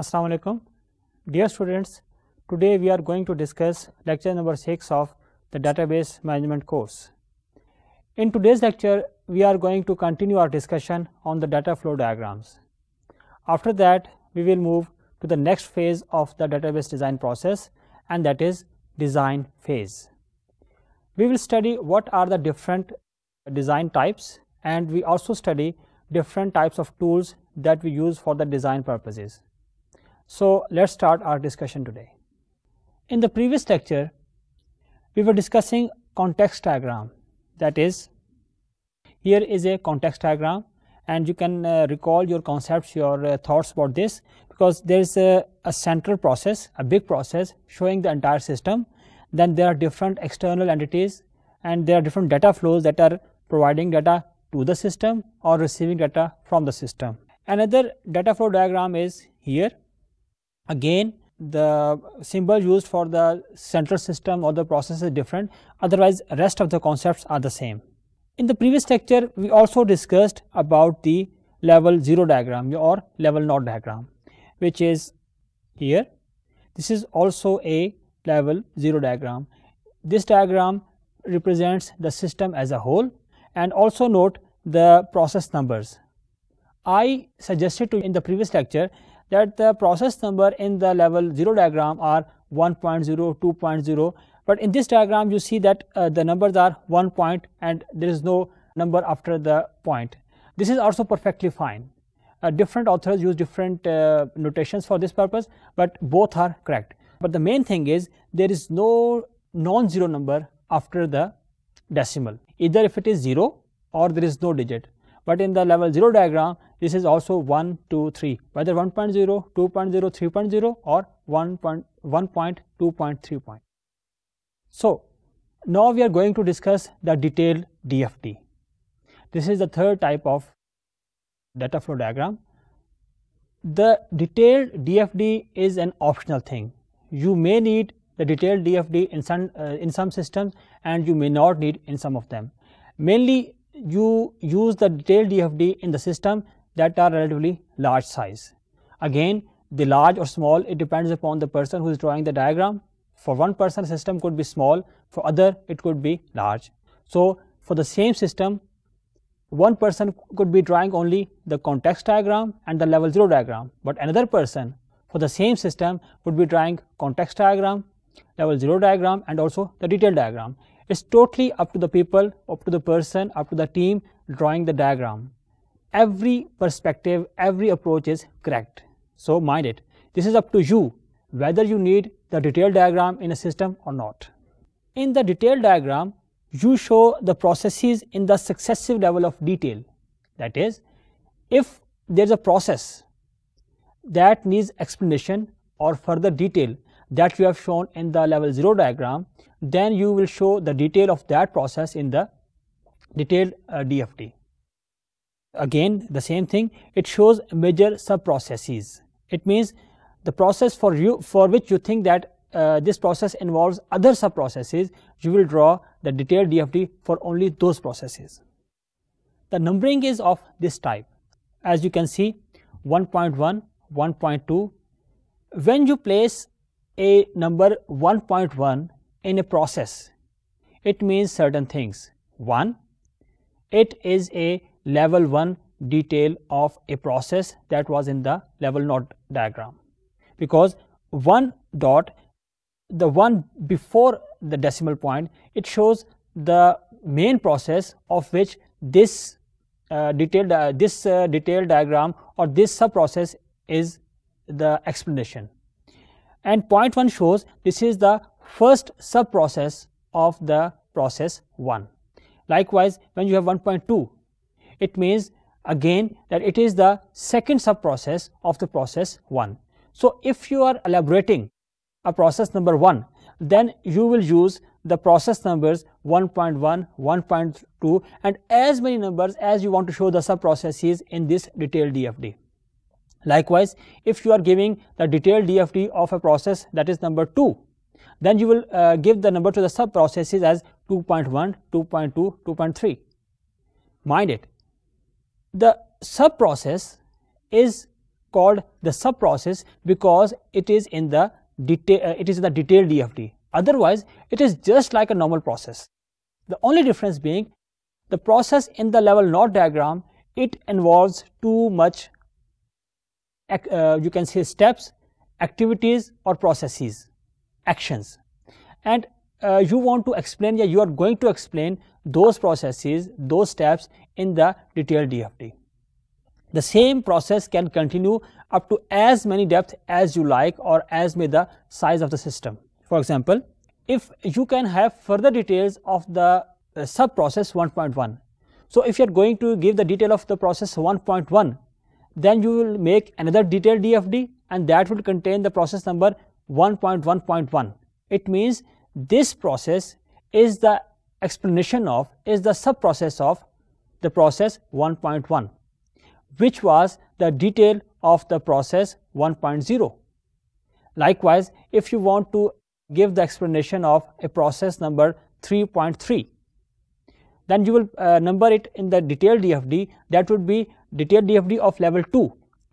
Assalamu alaikum. Dear students, today we are going to discuss lecture number 6 of the database management course. In today's lecture, we are going to continue our discussion on the data flow diagrams. After that, we will move to the next phase of the database design process and that is design phase. We will study what are the different design types and we also study different types of tools that we use for the design purposes. So let's start our discussion today. In the previous lecture, we were discussing context diagram. That is, here is a context diagram and you can uh, recall your concepts, your uh, thoughts about this because there is a, a central process, a big process showing the entire system. Then there are different external entities and there are different data flows that are providing data to the system or receiving data from the system. Another data flow diagram is here Again the symbol used for the central system or the process is different otherwise rest of the concepts are the same. In the previous lecture we also discussed about the level 0 diagram or level node diagram which is here. This is also a level 0 diagram. This diagram represents the system as a whole and also note the process numbers. I suggested to in the previous lecture that the process number in the level 0 diagram are 1.0, 2.0. But in this diagram, you see that uh, the numbers are 1 point and there is no number after the point. This is also perfectly fine. Uh, different authors use different uh, notations for this purpose, but both are correct. But the main thing is there is no non-zero number after the decimal, either if it is 0 or there is no digit. But in the level 0 diagram, this is also 1, 2, 3, whether 1.0, 2.0, 3.0 or 1.2.3. So, now we are going to discuss the detailed DFT. This is the third type of data flow diagram. The detailed DFD is an optional thing. You may need the detailed DFD in some, uh, in some systems and you may not need in some of them. Mainly you use the detailed DFD in the system that are relatively large size. Again, the large or small, it depends upon the person who is drawing the diagram. For one person, system could be small, for other, it could be large. So, for the same system, one person could be drawing only the context diagram and the level 0 diagram, but another person for the same system would be drawing context diagram, level 0 diagram and also the detail diagram. It is totally up to the people, up to the person, up to the team drawing the diagram every perspective, every approach is correct. So mind it. This is up to you whether you need the detailed diagram in a system or not. In the detailed diagram, you show the processes in the successive level of detail. That is, if there is a process that needs explanation or further detail that you have shown in the level 0 diagram, then you will show the detail of that process in the detailed uh, DFT. Again, the same thing, it shows major sub processes. It means the process for you for which you think that uh, this process involves other sub processes. you will draw the detailed DFT for only those processes. The numbering is of this type. As you can see, 1.1, 1.2. When you place a number 1.1 in a process, it means certain things. 1, it is a level 1 detail of a process that was in the level node diagram because one dot the one before the decimal point it shows the main process of which this uh, detailed uh, this uh, detailed diagram or this sub process is the explanation and point 1 shows this is the first sub process of the process 1 likewise when you have 1.2 it means again that it is the second sub process of the process 1. So, if you are elaborating a process number 1, then you will use the process numbers 1.1, 1.2 and as many numbers as you want to show the sub processes in this detailed DFD. Likewise, if you are giving the detailed DFD of a process that is number 2, then you will uh, give the number to the sub processes as 2.1, 2.2, 2.3. Mind it, the sub process is called the sub process because it is in the detail uh, it is the detailed DFT otherwise it is just like a normal process the only difference being the process in the level not diagram it involves too much uh, you can say steps activities or processes actions and uh, you want to explain yeah, you are going to explain those processes, those steps in the detailed DFT. The same process can continue up to as many depth as you like or as may the size of the system. For example, if you can have further details of the uh, sub process 1.1. So, if you are going to give the detail of the process 1.1, then you will make another detailed DFD and that will contain the process number 1.1.1. It means this process is the explanation of, is the sub-process of the process 1.1, which was the detail of the process 1.0. Likewise, if you want to give the explanation of a process number 3.3, then you will uh, number it in the detailed DFD, that would be detailed DFD of level 2.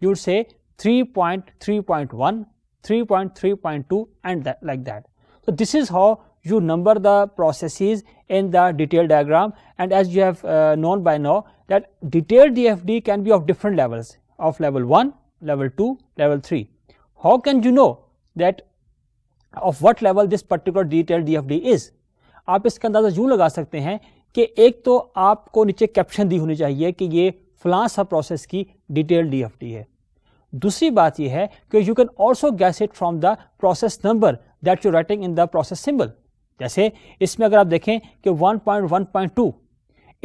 You would say 3.3.1, 3.3.2 and that, like that. So this is how you number the processes in the detailed diagram and as you have uh, known by now that detailed DFD can be of different levels of level 1, level 2, level 3. How can you know that of what level this particular detailed DFD is? आप इसका अंदाज़ा यूँ लगा सकते हैं कि एक तो आपको नीचे कैप्शन दी होनी चाहिए कि ये फलां सा प्रोसेस की डिटेल डीएफटी है दूसरी बात यह है कि you can also guess it from the process number That you writing in the process symbol जैसे इसमें अगर आप देखें कि 1.1.2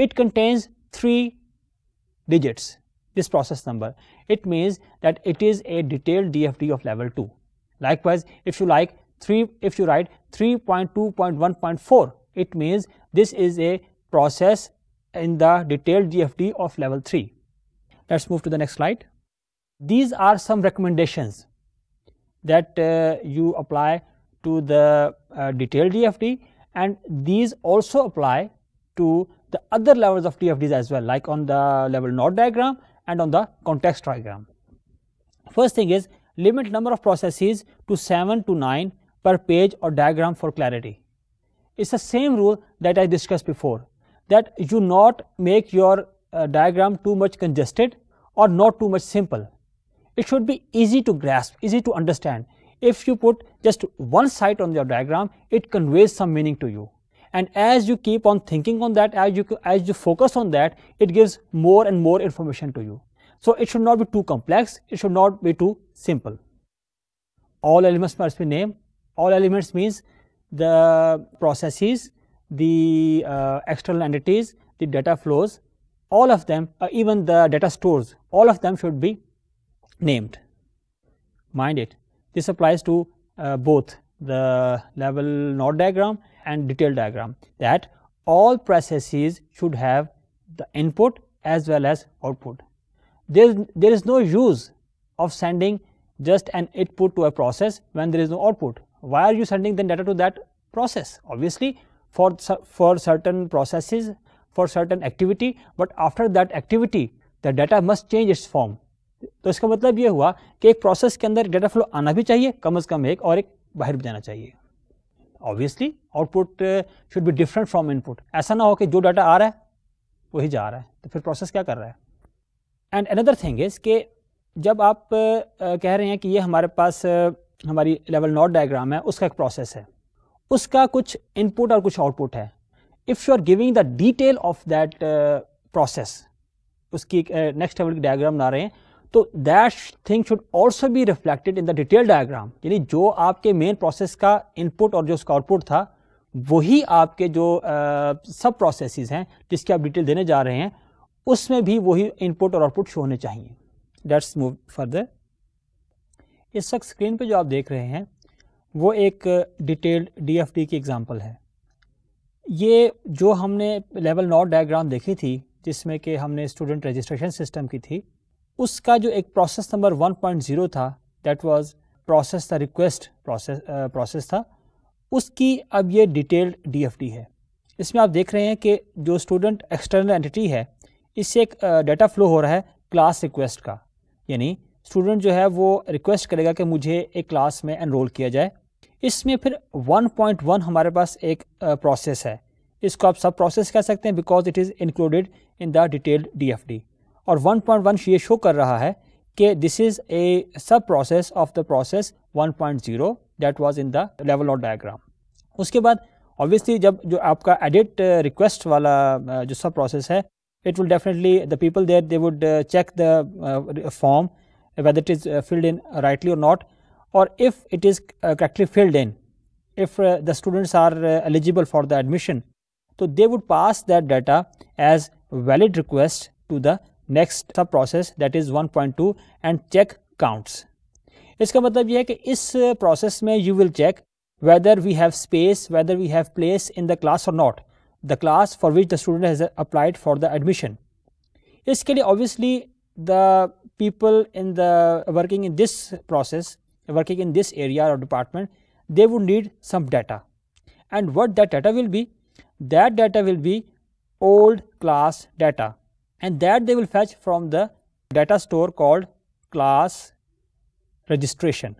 it contains three digits this process number it means that it is a detailed DFT of level 2 likewise if you like 3 if you write 3.2.1.4 it means this is a process in the detailed dfd of level 3 let's move to the next slide these are some recommendations that uh, you apply to the uh, detailed DFD, and these also apply to the other levels of DFDs as well like on the level node diagram and on the context diagram. First thing is limit number of processes to 7 to 9 per page or diagram for clarity. It's the same rule that I discussed before that you not make your uh, diagram too much congested or not too much simple. It should be easy to grasp, easy to understand. If you put just one site on your diagram, it conveys some meaning to you. And as you keep on thinking on that, as you, as you focus on that, it gives more and more information to you. So it should not be too complex, it should not be too simple. All elements must be named. All elements means the processes, the uh, external entities, the data flows, all of them, uh, even the data stores, all of them should be named. Mind it, this applies to uh, both the level node diagram and detail diagram that all processes should have the input as well as output. There, there is no use of sending just an input to a process when there is no output. Why are you sending the data to that process? Obviously, for, for certain processes, for certain activity, but after that activity, the data must change its form. तो इसका मतलब ये हुआ कि एक process के अंदर data flow आना भी चाहिए कम अज़ कम एक और एक बाहर भी जाना चाहिए obviously output should be different from input ऐसा ना हो कि जो डाटा आ रहा है वही जा रहा है तो फिर प्रोसेस क्या कर रहा है एंड अनदर थिंग इज़ के जब आप uh, कह रहे हैं कि ये हमारे पास uh, हमारी लेवल नॉट डायग्राम है उसका एक प्रोसेस है उसका कुछ इनपुट और कुछ आउटपुट है if you are giving the detail of that process उसकी नेक्स्ट लेवल uh, की डायग्राम बना रहे हैं तो दैट थिंग शुड ऑल्सो भी reflected in the detail diagram यानी जो आपके मेन प्रोसेस का इनपुट और जो उसका आउटपुट था वही आपके जो सब प्रोसेस हैं जिसकी आप डिटेल देने जा रहे हैं उसमें भी वही इनपुट और आउटपुट शो होने चाहिए डेट्स मूव फर्दर इस वक्त स्क्रीन पे जो आप देख रहे हैं वो एक डिटेल्ड डी एफ डी की एग्जाम्पल है ये जो हमने लेवल नॉट डायग्राम देखी थी जिसमें कि हमने स्टूडेंट रजिस्ट्रेशन सिस्टम की थी उसका जो एक प्रोसेस नंबर 1.0 था दैट वाज प्रोसेस था रिक्वेस्ट प्रोसेस प्रोसेस था उसकी अब ये डिटेल्ड डीएफडी है इसमें आप देख रहे हैं कि जो स्टूडेंट एक्सटर्नल एंटिटी है इससे एक डाटा फ्लो हो रहा है क्लास रिक्वेस्ट का यानी स्टूडेंट जो है वो रिक्वेस्ट करेगा कि मुझे एक क्लास में एनरोल किया जाए इसमें फिर 1.1 हमारे पास एक प्रोसेस है इसको आप सब प्रोसेस कह सकते हैं because it is included in the detailed DFD और 1.1 पॉइंट वन ये शो कर रहा है कि this is a sub process of the process 1.0 point zero that was in the level of diagram उसके बाद ऑब्वियसली जब जो आपका एडिट रिक्वेस्ट uh, वाला uh, जो सब प्रोसेस है it will definitely the people there they would check the form whether it is filled in rightly और नॉट और if it is correctly filled in if the students are eligible for the admission तो they would pass that data as valid request to the Next sub process that 1.2 and check counts. इसका मतलब is है कि इस process uh, में you will check whether we have space, whether we have place in the class or not, the class for which the student has applied for the admission. इसके लिए obviously the people working in this process, working in this area or department, they would need some data. And what that data will be? That data will be old class data. and that they will fetch from the data store called class registration.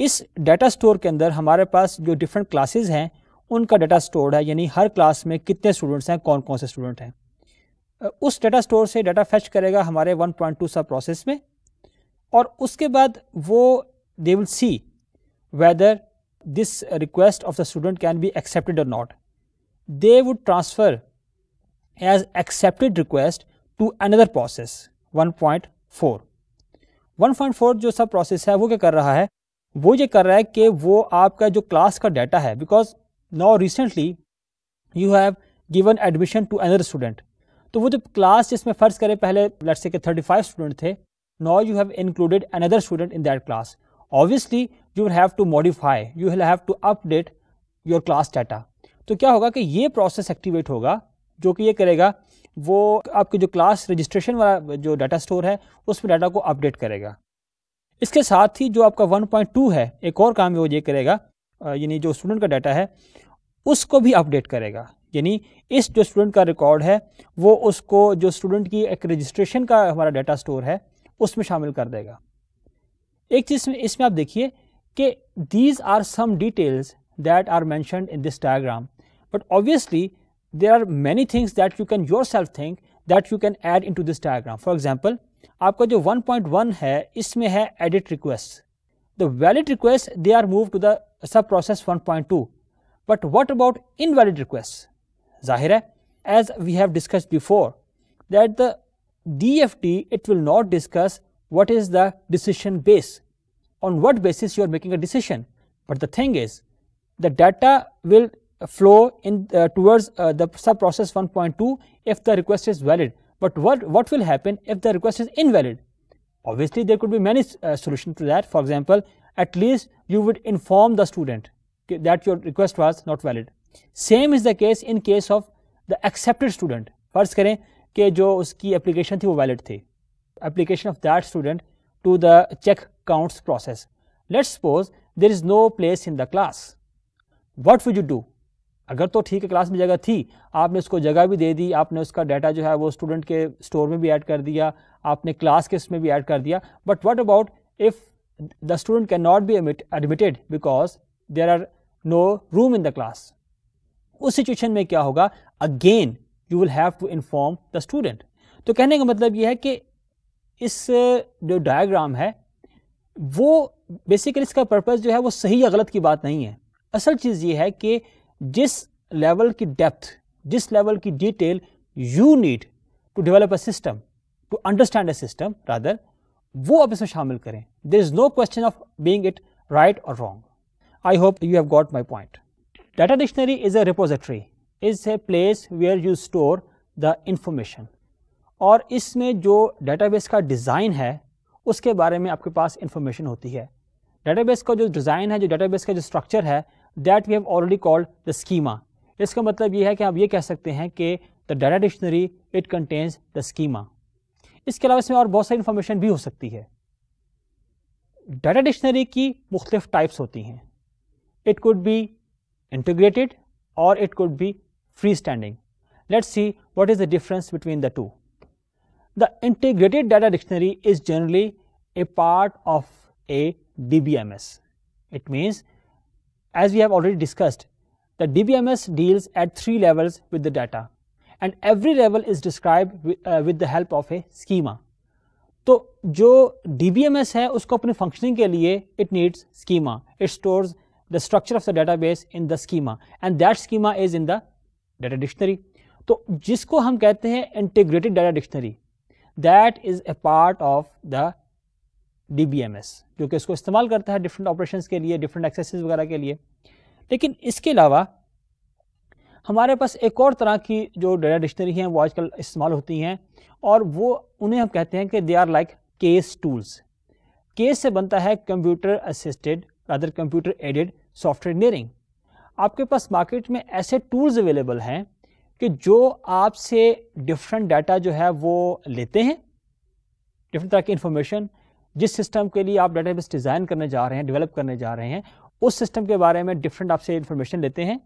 इस data store के अंदर हमारे पास जो different classes हैं उनका data stored है यानी हर class में कितने स्टूडेंट्स हैं कौन कौन से स्टूडेंट हैं उस डाटा स्टोर से डाटा फैच करेगा हमारे 1.2 सब प्रोसेस में और उसके बाद वो they will see whether this request of the student can be accepted और not they would transfer has accepted request to another process 1.4 1.4 जो सब प्रोसेस है वो क्या कर रहा है वो ये कर रहा है कि वो आपका जो क्लास का डाटा है because now recently you have given admission to another student तो वो जो क्लास जिसमें फ़र्ज करें पहले लट से के 35 स्टूडेंट थे now you have included another student in that class obviously you will have to modify you will have to update your class data तो क्या होगा कि ये प्रोसेस एक्टिवेट होगा जो कि ये करेगा वो आपके जो क्लास रजिस्ट्रेशन वाला जो डाटा स्टोर है उसमें डाटा को अपडेट करेगा इसके साथ ही जो आपका 1.2 है एक और काम वो ये करेगा यानी जो स्टूडेंट का डाटा है उसको भी अपडेट करेगा यानी इस जो स्टूडेंट का रिकॉर्ड है वो उसको जो स्टूडेंट की एक रजिस्ट्रेशन का हमारा डाटा स्टोर है उसमें शामिल कर देगा एक चीज़ में इसमें आप देखिए कि these are some details that are mentioned in this diagram but obviously there are many things that you can yourself think that you can add into this diagram. For example, आपका जो 1.1 है इसमें है edit requests. The valid requests they are moved to the sub process 1.2. But what about invalid requests? जाहिर है as we have discussed before that the DFT it will not discuss what is the decision base on what basis you are making a decision but the thing is the data will flow in uh, towards uh, the sub process 1.2 if the request is valid. But what, what will happen if the request is invalid? Obviously, there could be many uh, solutions to that. For example, at least you would inform the student that your request was not valid. Same is the case in case of the accepted student. First करें कि जो उसकी application थी वो valid थी. Application of that student to the check counts process. Let's suppose there is no place in the class. What would you do? अगर तो ठीक है क्लास में जगह थी आपने उसको जगह भी दे दी आपने उसका डाटा जो है वो स्टूडेंट के स्टोर में भी ऐड कर दिया आपने क्लास के उसमें भी ऐड कर दिया but what about if the student can not be admitted because there are no room in the class उस सिचुएशन में क्या होगा again you will have to inform the student तो कहने का मतलब यह है कि इस जो डायग्राम है वो बेसिकली इसका पर्पज़ जो है वो सही या गलत की बात नहीं है असल चीज़ ये है कि जिस लेवल की डेप्थ जिस लेवल की detail you need to develop a system to understand a system rather वो आप इसमें शामिल करें there is no question of being it right और wrong I hope you have got my point data dictionary is a repository. Is a place where you store the information और इसमें जो database का डिज़ाइन है उसके बारे में आपके पास इंफॉर्मेशन होती है डाटाबेस का जो डिज़ाइन है जो डाटाबेस का जो स्ट्रक्चर है that we have already called the schema इसका मतलब ये है कि आप ये कह सकते हैं कि the data dictionary it contains the schema इसके अलावा इसमें और बहुत सारी इंफॉर्मेशन भी हो सकती है डाटा डिक्शनरी की मुख्तफ टाइप्स होती हैं इट कुड बी इंटीग्रेटेड और it could be free standing see is the difference between the two the integrated data dictionary is generally a part of a D B M S it means as we have already discussed, the DBMS deals at three levels with the data. And every level is described uh, with, the help of a schema. So, the DBMS is for its functioning, ke liye, it needs schema. It stores the structure of the database in the schema. And that schema is in the data dictionary. So, which we call integrated data dictionary, that is a part of the D B M S जो कि इसको इस्तेमाल करता है different operation के लिए different axes वगैरह के लिए लेकिन इसके अलावा हमारे पास एक और तरह की जो डेटा डिक्शनरी हैं वो आजकल इस्तेमाल होती हैं और वो उन्हें हम कहते हैं कि they are like case tools case से बनता है computer assisted other computer aided software engineering आपके पास मार्केट में ऐसे टूल्स अवेलेबल हैं कि जो आपसे डिफरेंट डाटा जो है वो लेते हैं डिफरेंट तरह की इंफॉर्मेशन जिस सिस्टम के लिए आप बेस डिज़ाइन करने जा रहे हैं डेवलप करने जा रहे हैं उस सिस्टम के बारे में डिफरेंट आपसे इन्फॉर्मेशन लेते हैं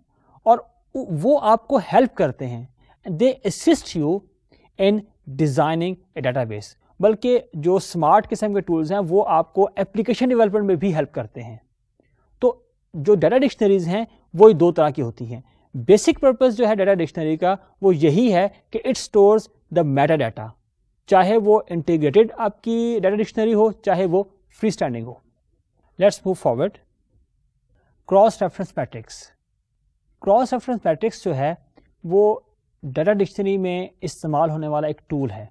और वो आपको हेल्प करते हैं they assist you in designing a data बल्कि जो स्मार्ट किस्म के टूल्स हैं वो आपको एप्लीकेशन डिवेलपमेंट में भी हेल्प करते हैं तो जो डाटा डिक्शनरीज हैं वो दो तरह की होती हैं बेसिक पर्पज़ जो है डाटा डिक्शनरी का वो यही है कि it stores the meta data चाहे वो इंटीग्रेटेड आपकी डाटा डिक्शनरी हो चाहे वो फ्री स्टैंडिंग हो let's move forward cross reference matrix cross reference matrix जो है वो डाटा डिक्शनरी में इस्तेमाल होने वाला एक टूल है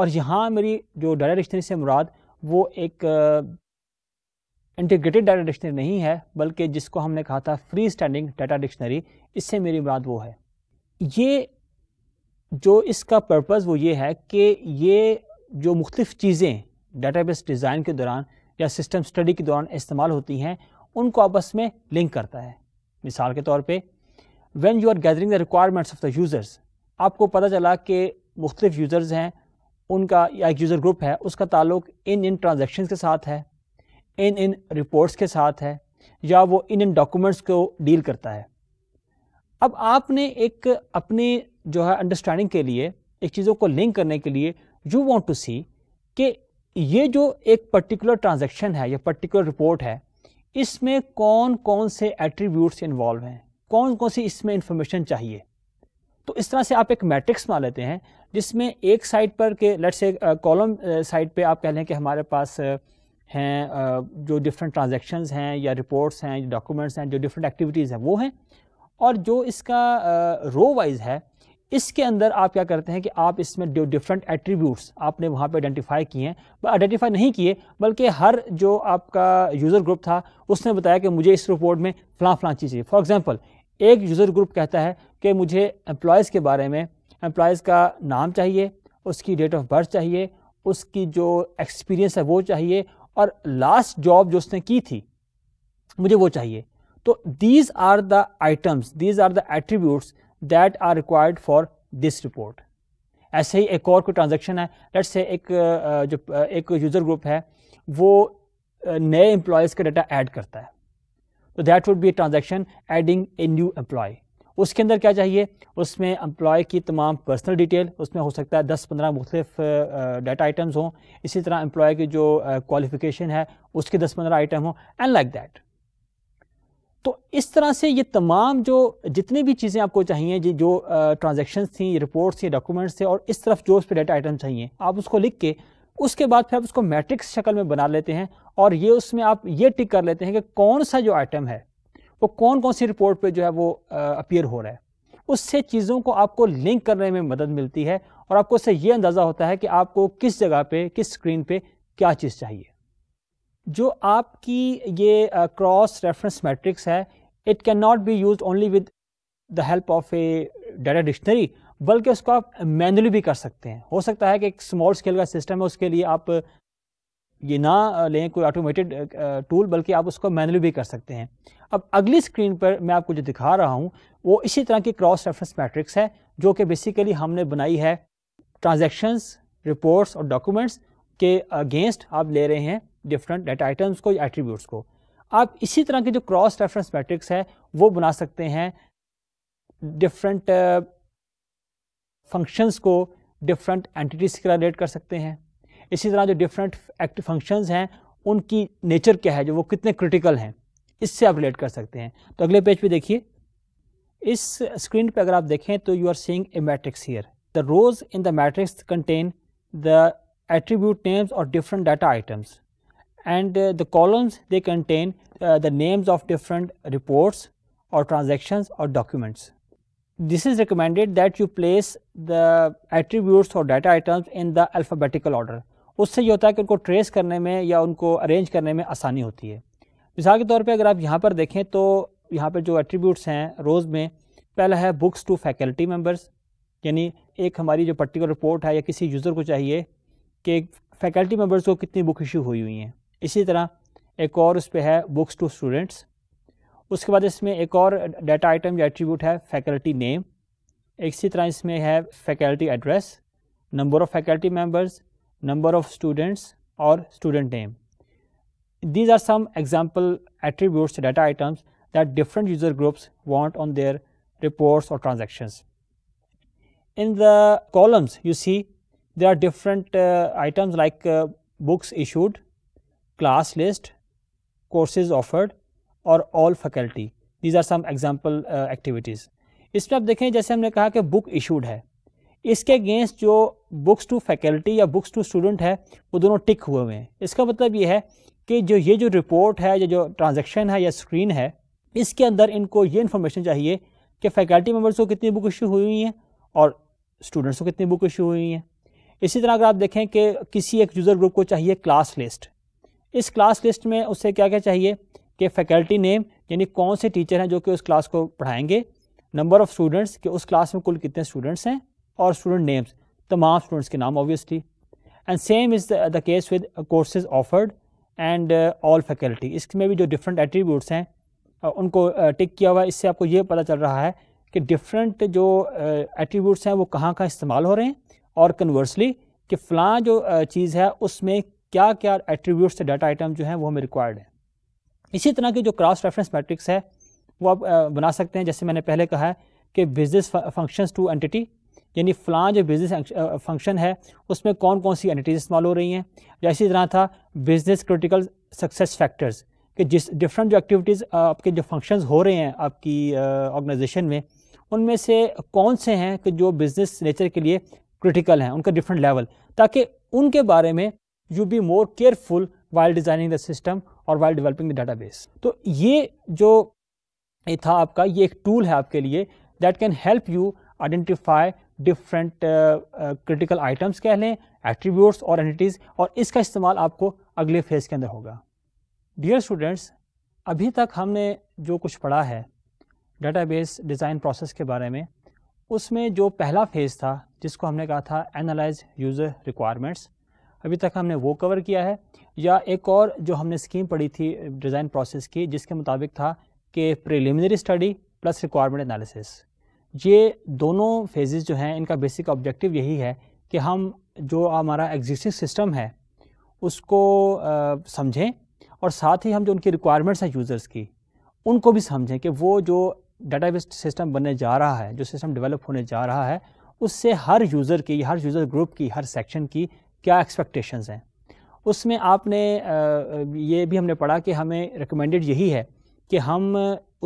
और यहाँ मेरी जो डाटा डिक्शनरी से मुराद वो एक इंटीग्रेटेड डाटा डिक्शनरी नहीं है बल्कि जिसको हमने कहा था फ्री स्टैंडिंग डाटा डिक्शनरी इससे मेरी मुराद वो है ये जो इसका पर्पज़ वो ये है कि ये जो मुख्तफ़ चीज़ें डाटाबेस डिज़ाइन के दौरान या सिस्टम स्टडी के दौरान इस्तेमाल होती हैं उनको आपस में लिंक करता है मिसाल के तौर पे when you are gathering the requirements of the users आपको पता चला कि मुख्तफ यूज़र्स हैं उनका या एक यूज़र ग्रुप है उसका ताल्लुक इन इन ट्रांजेक्शन के साथ है इन इन रिपोर्ट्स के साथ है या वो इन इन डॉक्यूमेंट्स को डील करता है अब आपने एक अपने जो है अंडरस्टैंडिंग के लिए एक चीज़ों को लिंक करने के लिए यू वॉन्ट टू सी कि ये जो एक पर्टिकुलर ट्रांजेक्शन है या पर्टिकुलर रिपोर्ट है इसमें कौन कौन से एट्रीब्यूट्स इन्वॉल्व हैं कौन कौन सी इसमें इंफॉर्मेशन चाहिए तो इस तरह से आप एक मैट्रिक्स मान लेते हैं जिसमें एक साइड पर के लेट से कॉलम साइड पे आप कह लें कि हमारे पास हैं जो डिफरेंट ट्रांजेक्शन हैं या रिपोर्ट्स हैं डॉक्यूमेंट्स हैं जो डिफरेंट एक्टिविटीज़ हैं वो हैं और जो इसका रो वाइज है इसके अंदर आप क्या करते हैं कि आप इसमें डिफरेंट एट्रीब्यूट्स आपने वहाँ पे आइडेंटिफाई किए हैं आइडेंटिफाई नहीं किए बल्कि हर जो आपका यूज़र ग्रुप था उसने बताया कि मुझे इस रिपोर्ट में फ़लाँ फ़लाँ चीज़ चाहिए फॉर एग्ज़ाम्पल एक यूज़र ग्रुप कहता है कि मुझे एम्प्लॉयज़ के बारे में एम्प्लॉयज़ का नाम चाहिए उसकी डेट ऑफ बर्थ चाहिए उसकी जो एक्सपीरियंस है वो चाहिए और लास्ट जॉब जो उसने की थी मुझे वो चाहिए तो these are the items these are the attributes that are required for this report ऐसे ही एक और कोई ट्रांजेक्शन है लेट्स से एक जो एक यूज़र ग्रुप है वो नए एम्प्लॉयज़ का डाटा ऐड करता है तो that would be a transaction adding a new employee उसके अंदर क्या चाहिए उसमें एम्प्लॉय की तमाम पर्सनल डिटेल उसमें हो सकता है दस पंद्रह मुख्तफ डाटा आइटम्स हों इसी तरह एम्प्लॉय की जो क्वालिफिकेशन है उसके दस पंद्रह आइटम हों एंड लाइक दैट तो इस तरह से ये तमाम जो जितने भी चीज़ें आपको चाहिए जो ट्रांजेक्शन थी रिपोर्ट्स थी डॉक्यूमेंट्स थे और इस तरफ जो उस पर डेटा आइटम चाहिए आप उसको लिख के उसके बाद फिर आप उसको मैट्रिक्स शक्ल में बना लेते हैं और ये उसमें आप ये टिक कर लेते हैं कि कौन सा जो आइटम है वो कौन कौन सी रिपोर्ट पर जो है वो अपियर हो रहा है उससे चीज़ों को आपको लिंक करने में मदद मिलती है और आपको उससे ये अंदाज़ा होता है कि आपको किस जगह पर किस स्क्रीन पे क्या चीज़ चाहिए जो आपकी ये क्रॉस रेफरेंस मैट्रिक्स है it can not be use only with the help of a data dictionary बल्कि उसको आप मैनुअली भी कर सकते हैं हो सकता है कि एक स्मॉल स्केल का सिस्टम है उसके लिए आप ये ना लें कोई ऑटोमेटेड टूल बल्कि आप उसको मैनुअली भी कर सकते हैं अब अगली स्क्रीन पर मैं आपको जो दिखा रहा हूँ वो इसी तरह की क्रॉस रेफरेंस मैट्रिक्स है जो कि बेसिकली हमने बनाई है ट्रांजैक्शंस रिपोर्ट्स और डॉक्यूमेंट्स के अगेंस्ट आप ले रहे हैं डिफरेंट डेटा आइटम्स को या एट्रीब्यूट्स को आप इसी तरह के जो क्रॉस रेफरेंस मैट्रिक्स है वो बना सकते हैं डिफरेंट फंक्शंस uh, को डिफरेंट एंटिटीज के रिलेट कर सकते हैं इसी तरह जो डिफरेंट एक्ट फंक्शंस हैं उनकी नेचर क्या है जो वो कितने क्रिटिकल हैं इससे आप रिलेट कर सकते हैं तो अगले पेज पे देखिए इस स्क्रीन पे अगर आप देखें तो you are seeing a matrix here the rows in the matrix contain the attribute names और different data items and uh, the columns they contain uh, the names of different reports or transactions or documents. This is recommended that you place the attributes or data items in the alphabetical order. usse ye hota hai ki unko trace karne mein ya unko arrange karne mein aasani hoti hai misal ke taur pe agar aap yahan par देखें to yahan pe jo attributes hain rows mein pehla hai books to faculty members yani ek hamari jo particular report hai ya kisi user ko chahiye ki faculty members ko kitni book issue hui hui hain इसी तरह एक और उस पर है books to students उसके बाद इसमें एक और डाटा आइटम या एट्रीब्यूट है फैकल्टी नेम इसी तरह इसमें है faculty address number of faculty members number of students और student name these are some example attributes data items that different user groups want on their reports or transactions. In the columns you see there are different uh, items like uh, books issued, class list, courses offered और all faculty. These are some example uh, activities. इसमें आप देखें जैसे हमने कहा कि book issued है इसके अगेंस्ट जो बुक्स टू फैकल्टी या बुक्स टू स्टूडेंट है वो दोनों टिक हुए हुए हैं इसका मतलब ये है कि जो ये जो रिपोर्ट है या जो ट्रांजेक्शन है या स्क्रीन है इसके अंदर इनको ये इन्फॉर्मेशन चाहिए कि फैकल्टी मेम्बर्स को कितनी बुक इशू हुई हुई हैं और स्टूडेंट्स को कितनी बुक इशू हुई हैं इसी तरह अगर आप देखें कि किसी एक यूज़र ग्रुप को चाहिए क्लास लिस्ट इस क्लास लिस्ट में उससे क्या क्या चाहिए कि फैकल्टी नेम यानी कौन से टीचर हैं जो कि उस क्लास को पढ़ाएंगे नंबर ऑफ़ स्टूडेंट्स कि उस क्लास में कुल कितने स्टूडेंट्स हैं और स्टूडेंट नेम्स तमाम स्टूडेंट्स के नाम obviously and same is the case with courses offered and all faculty इसमें भी जो डिफरेंट एट्रीब्यूट्स हैं uh, उनको टिक uh, किया हुआ इससे आपको ये पता चल रहा है कि डिफरेंट जो एट्रीब्यूट्स uh, हैं वो कहाँ कहाँ इस्तेमाल हो रहे हैं और कन्वर्सली कि फ़लाँ जो चीज़ है उसमें क्या क्या एट्रीब्यूट से डाटा आइटम जो हैं वो हमें रिक्वायर्ड है इसी तरह की जो क्रॉस रेफरेंस मैट्रिक्स है वो आप बना सकते हैं जैसे मैंने पहले कहा है कि बिजनेस फंक्शन टू एंटिटी यानी फलां जो बिज़नेस फंक्शन है उसमें कौन कौन सी एंटिटीज़ इस्तेमाल हो रही हैं या इसी तरह था बिज़नेस क्रिटिकल सक्सेस फैक्टर्स कि जिस डिफरेंट जो एक्टिविटीज़ आपके जो फंक्शंस हो रहे हैं आपकी ऑर्गेनाइजेशन में उनमें से कौन से हैं कि जो बिज़नेस नेचर के लिए क्रिटिकल हैं उनका डिफरेंट लेवल ताकि उनके बारे में you be more careful while designing the system और while developing डाटा बेस तो ये जो ये था आपका ये एक टूल है आपके लिए that can help you identify different critical items कह लें एट्रीब्यूट्स और एंटिटीज़ और इसका इस्तेमाल आपको अगले फेज़ के अंदर होगा डियर स्टूडेंट्स अभी तक हमने जो कुछ पढ़ा है डाटाबेस डिज़ाइन प्रोसेस के बारे में उसमें जो पहला फेज़ था जिसको हमने कहा था एनालाइज यूज़र रिक्वायरमेंट्स अभी तक हमने वो कवर किया है या एक और जो हमने स्कीम पढ़ी थी डिज़ाइन प्रोसेस की जिसके मुताबिक था कि preliminary study plus requirement analysis ये दोनों फेजेस जो हैं इनका बेसिक ऑब्जेक्टिव यही है कि हम जो हमारा एग्जिस्टिंग सिस्टम है उसको समझें और साथ ही हम जो उनकी रिक्वायरमेंट्स हैं यूज़र्स की उनको भी समझें कि वो जो डाटा बेस्ड सिस्टम बनने जा रहा है जो सिस्टम डेवलप होने जा रहा है उससे हर यूज़र की हर यूज़र ग्रुप की हर सेक्शन की क्या एक्सपेक्टेशंस हैं उसमें आपने ये भी हमने पढ़ा कि हमें रिकमेंडेड यही है कि हम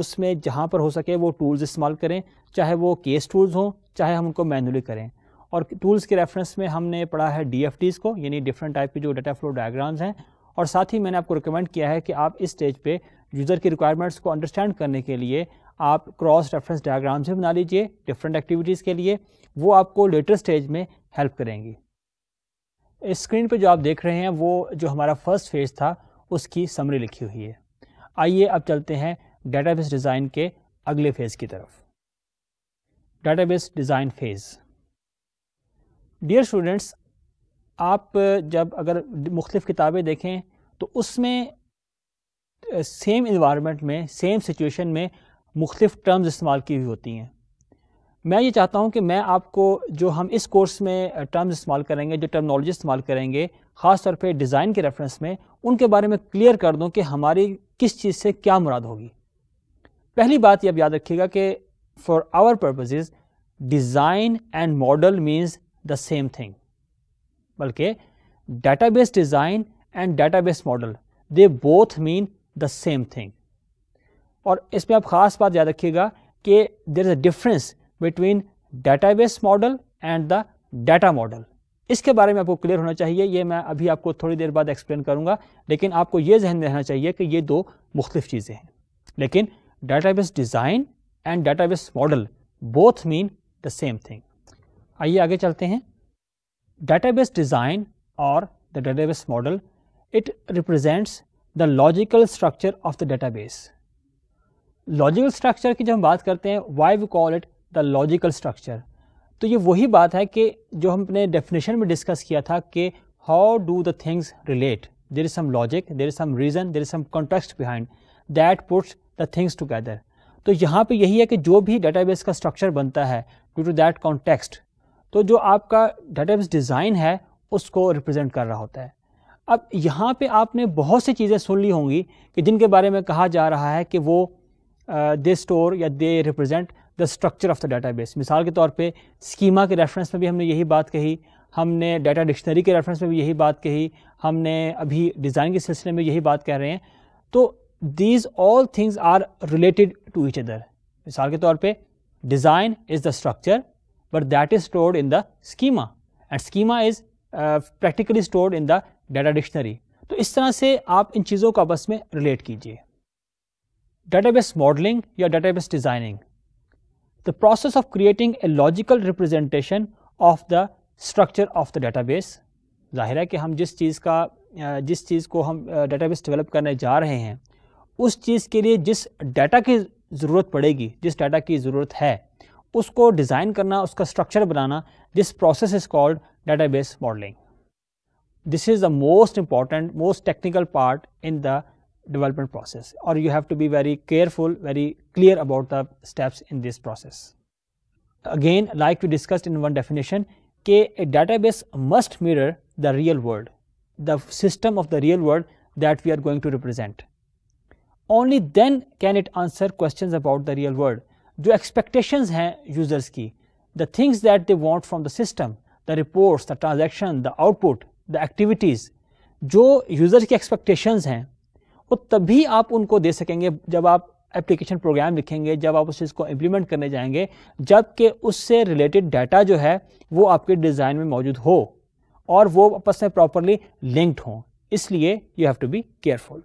उसमें जहाँ पर हो सके वो टूल्स इस्तेमाल करें चाहे वो केस टूल्स हों चाहे हम उनको मैनुअली करें और टूल्स के रेफरेंस में हमने पढ़ा है डी को यानी डिफरेंट टाइप के जो डाटा फ्लो डायग्राम्स हैं और साथ ही मैंने आपको रिकमेंड किया है कि आप इस स्टेज पर यूज़र की रिक्वायरमेंट्स को अंडरस्टैंड करने के लिए आप क्रॉस रेफरेंस डायग्राम्स भी बना लीजिए डिफरेंट एक्टिविटीज़ के लिए वो आपको लेटर स्टेज में हेल्प करेंगी स्क्रीन पर जो आप देख रहे हैं वो जो हमारा फर्स्ट फेज था उसकी समरी लिखी हुई है आइए अब चलते हैं डेटाबेस डिज़ाइन के अगले फेज़ की तरफ database design phase dear students आप जब अगर मुख्तफ किताबें देखें तो उसमें सेम इन्वामेंट में सेम सिचुएशन में मुख्तफ टर्म्स इस्तेमाल की हुई होती हैं मैं ये चाहता हूँ कि मैं आपको जो हम इस कोर्स में टर्म्स इस्तेमाल करेंगे जो टर्मनोलॉजी इस्तेमाल करेंगे ख़ास तौर पे डिज़ाइन के रेफरेंस में उनके बारे में क्लियर कर दूँ कि हमारी किस चीज़ से क्या मुराद होगी पहली बात ये अब याद रखिएगा कि for our purposes design and model means the same thing बल्कि data design and data model they both mean the same thing और इसमें आप ख़ास बात याद रखिएगा कि there is a difference between database model and the data model इसके बारे में आपको क्लियर होना चाहिए ये मैं अभी आपको थोड़ी देर बाद एक्सप्लेन करूंगा लेकिन आपको यह जहन में रहना चाहिए कि ये दो मुख्तफ चीज़ें हैं लेकिन database design and database model both mean the same thing आइए आगे चलते हैं डेटाबेस डिज़ाइन और the database model it represents the logical structure of the database logical structure की जब हम बात करते हैं why we call it the logical structure तो ये वही बात है कि जो हमने डेफिनेशन में डिस्कस किया था कि how do the things relate there is some logic there is some reason there is some context behind that puts the things together तो यहाँ पे यही है कि जो भी डेटाबेस का स्ट्रक्चर बनता है ड्यू टू दैट कॉन्टेक्स्ट तो जो आपका डेटाबेस डिज़ाइन है उसको रिप्रेजेंट कर रहा होता है अब यहाँ पे आपने बहुत सी चीज़ें सुन ली होंगी कि जिनके बारे में कहा जा रहा है कि वो दे uh, स्टोर या they represent the structure of the database मिसाल के तौर पे स्कीमा के रेफरेंस में भी हमने यही बात कही हमने डाटा डिक्शनरी के रेफरेंस में भी यही बात कही हमने अभी डिज़ाइन के सिलसिले में यही बात कह रहे हैं तो these all things are related to each other मिसाल के तौर पे design is the structure but that is stored in the schema and schema is practically stored in the data dictionary तो इस तरह से आप इन चीज़ों को आपस में रिलेट कीजिए बेस मॉडलिंग या base designing the process of creating a logical representation of the structure of the database ज़ाहिर है कि हम जिस चीज़ का जिस चीज़ को हम डेटाबेस डेवलप करने जा रहे हैं उस चीज़ के लिए जिस डाटा की ज़रूरत पड़ेगी जिस डाटा की ज़रूरत है उसको डिज़ाइन करना उसका स्ट्रक्चर बनाना this process is called database modeling. This is the most important, most technical part in the development process or you have to be very careful, very clear about the steps in this process. Again, like we discussed in one definition, K, a database must mirror the real world, the system of the real world that we are going to represent. Only then can it answer questions about the real world. The expectations have users key, the things that they want from the system, the reports, the transaction, the output, the activities, जो users की expectations हैं वो तभी आप उनको दे सकेंगे जब आप एप्लीकेशन प्रोग्राम लिखेंगे जब आप उस चीज़ को इम्प्लीमेंट करने जाएंगे जबकि उससे रिलेटेड डाटा जो है वो आपके डिज़ाइन में मौजूद हो और वो आपस में प्रॉपरली लिंक्ड हों इसलिए you have to be careful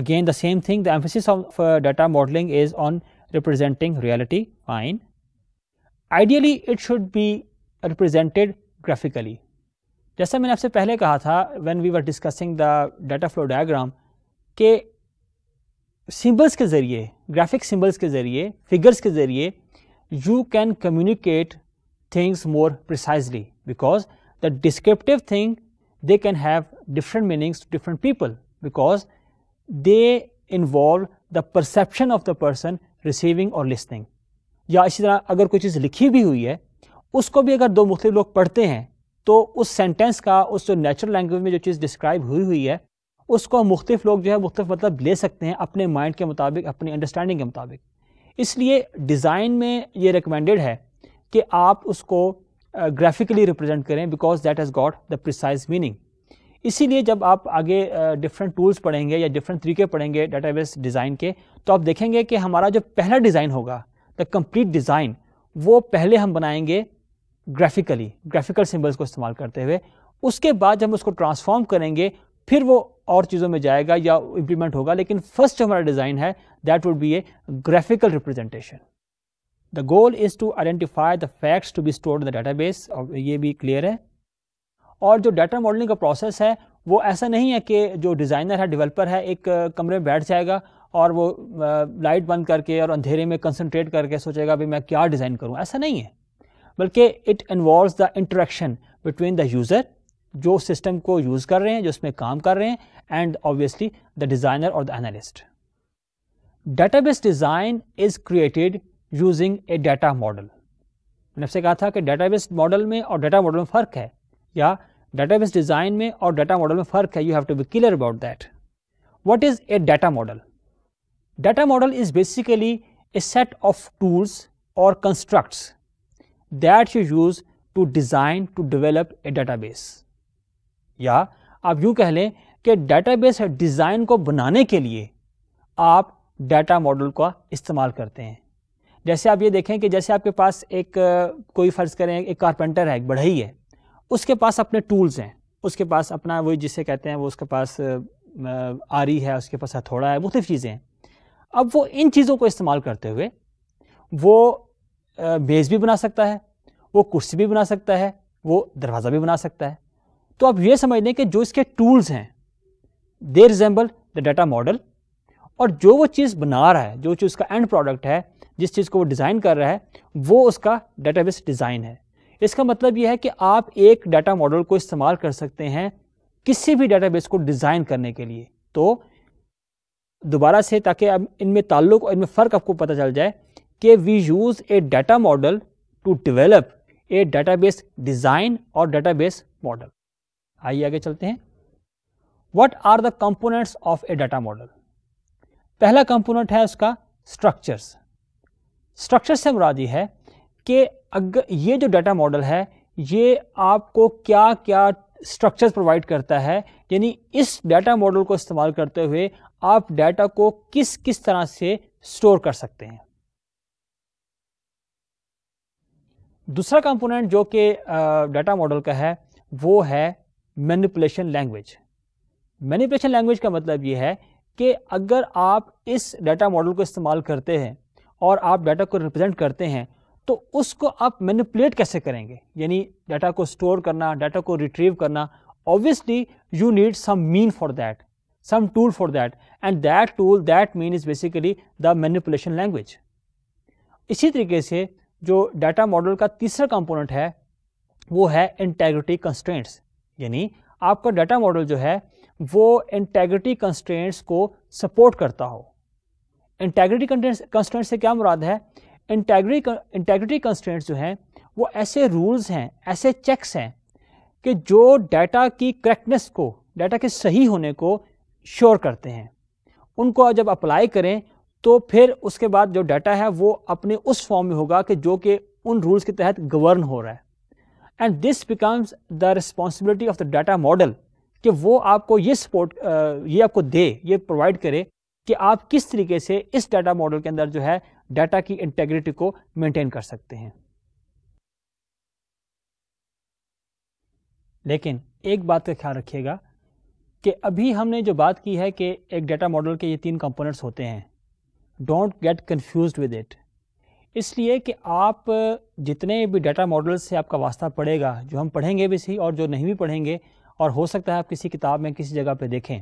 again the same thing the emphasis of uh, data modeling is on representing reality fine ideally it should be represented graphically जैसा मैंने आपसे पहले कहा था when we were discussing the data flow diagram कि symbols के ज़रिए graphic symbols के ज़रिए फिगर्स के ज़रिए you can communicate things more precisely because the descriptive thing they can have different meanings to different people because they involve the perception of the person receiving और listening या इसी तरह अगर कोई चीज़ लिखी भी हुई है उसको भी अगर दो मुख्तु लोग पढ़ते हैं तो उस सेंटेंस का उस जो नेचुरल लैंग्वेज में जो चीज़ डिस्क्राइब हुई हुई है उसको मुख्तफ लोग जो है मुख्तफ मतलब ले सकते हैं अपने माइंड के मुताबिक अपनी अंडरस्टैंडिंग के मुताबिक इसलिए डिज़ाइन में ये रिकमेंडेड है कि आप उसको ग्राफिकली रिप्रेजेंट करें because that has got the precise meaning इसीलिए जब आप आगे डिफरेंट टूल्स पढ़ेंगे या डिफरेंट तरीके पढ़ेंगे डाटाबेस डिज़ाइन के तो आप देखेंगे कि हमारा जो पहला डिज़ाइन होगा द कंप्लीट डिज़ाइन वो पहले हम बनाएंगे ग्राफिकली ग्राफिकल सिंबल्स को इस्तेमाल करते हुए उसके बाद जब उसको ट्रांसफॉर्म करेंगे फिर वो और चीज़ों में जाएगा या इम्प्लीमेंट होगा लेकिन फर्स्ट हमारा डिज़ाइन है that would be a graphical representation the goal is to identify the facts to be stored in the database और ये भी क्लियर है और जो डाटा मॉडलिंग का प्रोसेस है वो ऐसा नहीं है कि जो डिज़ाइनर है डिवेलपर है एक कमरे में बैठ जाएगा और वो लाइट बंद करके और अंधेरे में कंसनट्रेट करके सोचेगा भाई मैं क्या डिज़ाइन करूँ ऐसा नहीं है बल्कि it involve the interaction between the user जो सिस्टम को यूज़ कर रहे हैं जो उसमें काम कर रहे हैं एंड ऑब्वियसली द डिज़ाइनर और the analyst database design is created using a data model मैंने आपसे कहा था कि डेटाबेस मॉडल में और डाटा मॉडल में फ़र्क है या डेटाबेस डिज़ाइन में और डाटा मॉडल में फ़र्क है you have to be clear about that what is a data model data model is basically a set of tools और constructs that you use to design to develop a database या आप यूं कह लें कि डेटाबेस डिज़ाइन को बनाने के लिए आप डाटा मॉडल का इस्तेमाल करते हैं जैसे आप ये देखें कि जैसे आपके पास एक कोई फ़र्ज़ करें एक कारपेंटर है एक बढ़ई है उसके पास अपने टूल्स हैं उसके पास अपना वही जिसे कहते हैं वो उसके पास आरी है उसके पास हथौड़ा है मुख्तफ चीज़ें हैं अब वो इन चीज़ों को इस्तेमाल करते हुए वो बेस भी बना सकता है वो कुर्सी भी बना सकता है वो दरवाज़ा भी बना सकता है तो आप ये समझ लें कि जो इसके टूल्स हैं they resemble the data model और जो वो चीज़ बना रहा है जो चीज़ उसका एंड प्रोडक्ट है जिस चीज़ को वो डिज़ाइन कर रहा है वो उसका बेस डिज़ाइन है इसका मतलब यह है कि आप एक डाटा मॉडल को इस्तेमाल कर सकते हैं किसी भी बेस को डिज़ाइन करने के लिए तो दोबारा से ताकि अब इनमें ताल्लुक और इनमें फ़र्क आपको पता चल जाए कि we use a data model to develop a database design और डाटाबेस मॉडल आइए आगे चलते हैं what are the components of a data model पहला कंपोनेंट है उसका स्ट्रक्चर्स स्ट्रक्चर से मुरादी है कि अगर ये जो डाटा मॉडल है ये आपको क्या क्या स्ट्रक्चर्स प्रोवाइड करता है यानी इस डाटा मॉडल को इस्तेमाल करते हुए आप डाटा को किस किस तरह से स्टोर कर सकते हैं दूसरा कंपोनेंट जो कि डाटा मॉडल का है वो है मैनिपुलेशन लैंग्वेज मैनिपुलेशन लैंग्वेज का मतलब ये है कि अगर आप इस डाटा मॉडल को इस्तेमाल करते हैं और आप डाटा को रिप्रेजेंट करते हैं तो उसको आप मैनिपुलेट कैसे करेंगे यानी डाटा को स्टोर करना डाटा को रिट्रीव करना obviously you need some mean for that some tool for that and that tool that mean is basically the manipulation language इसी तरीके से जो डाटा मॉडल का तीसरा कंपोनेंट है वो है इंटेग्रिटी कंस्ट्रेंट्स यानी आपका डाटा मॉडल जो है वो इंटेग्रिटी कंस्ट्रेंट्स को सपोर्ट करता हो इंटेग्रिटी कंस्ट्रेंट से क्या मुराद है इंटेग्रिटी इंटेग्रिटी कंस्ट्रेंट्स जो हैं वो ऐसे रूल्स हैं ऐसे चेक्स हैं कि जो डाटा की करेक्टनेस को डाटा के सही होने को श्योर करते हैं उनको जब अप्लाई करें तो फिर उसके बाद जो डाटा है वो अपने उस फॉर्म में होगा कि जो कि उन रूल्स के तहत गवर्न हो रहा है and this becomes the responsibility of the data model कि वो आपको ये सपोर्ट ये आपको दे ये प्रोवाइड करे कि आप किस तरीके से इस डाटा मॉडल के अंदर जो है डाटा की इंटेग्रिटी को मेंटेन कर सकते हैं लेकिन एक बात का ख्याल रखिएगा कि अभी हमने जो बात की है कि एक डाटा मॉडल के ये तीन कंपोनेंट्स होते हैं don't get confuse with it इसलिए कि आप जितने भी डाटा मॉडल से आपका वास्ता पड़ेगा जो हम पढ़ेंगे भी सही और जो नहीं भी पढ़ेंगे और हो सकता है आप किसी किताब में किसी जगह पर देखें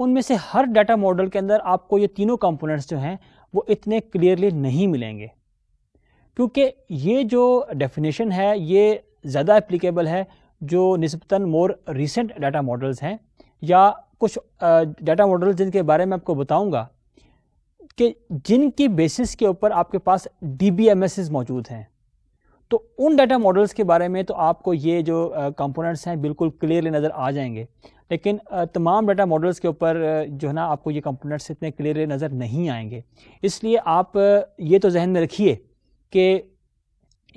उनमें से हर डाटा मॉडल के अंदर आपको ये तीनों कंपोनेंट्स जो हैं वो इतने क्लियरली नहीं मिलेंगे क्योंकि ये जो डेफिनेशन है ये ज़्यादा एप्लीकेबल है जो नस्बता मोर रिसेंट डाटा मॉडल्स हैं या कुछ डाटा मॉडल्स जिनके बारे में आपको बताऊंगा कि जिनकी बेसिस के ऊपर आपके पास डी मौजूद हैं तो उन डाटा मॉडल्स के बारे में तो आपको ये जो कंपोनेंट्स हैं बिल्कुल क्लियरली नज़र आ जाएंगे लेकिन तमाम डाटा मॉडल्स के ऊपर जो है ना आपको ये कंपोनेंट्स इतने क्लियरली नज़र नहीं आएंगे इसलिए आप ये तो जहन में रखिए कि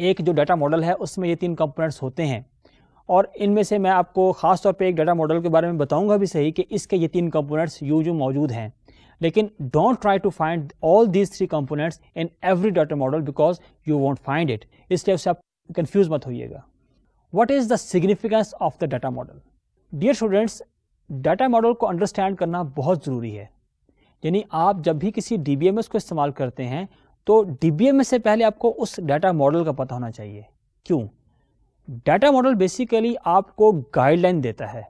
एक जो डाटा मॉडल है उसमें ये तीन कंपोनेंट्स होते हैं और इनमें से मैं आपको ख़ास तौर पर एक डाटा मॉडल के बारे में बताऊँगा भी सही कि इसके ये तीन कंपोनेंट्स यू जो मौजूद हैं लेकिन don't try to find all these three components in every data model because you won't find it इसलिए उससे आप कन्फ्यूज मत होइएगा what is the significance of the data model dear students data model को अंडरस्टैंड करना बहुत ज़रूरी है यानी आप जब भी किसी डी को इस्तेमाल करते हैं तो डी से पहले आपको उस डाटा मॉडल का पता होना चाहिए क्यों डाटा मॉडल बेसिकली आपको गाइडलाइन देता है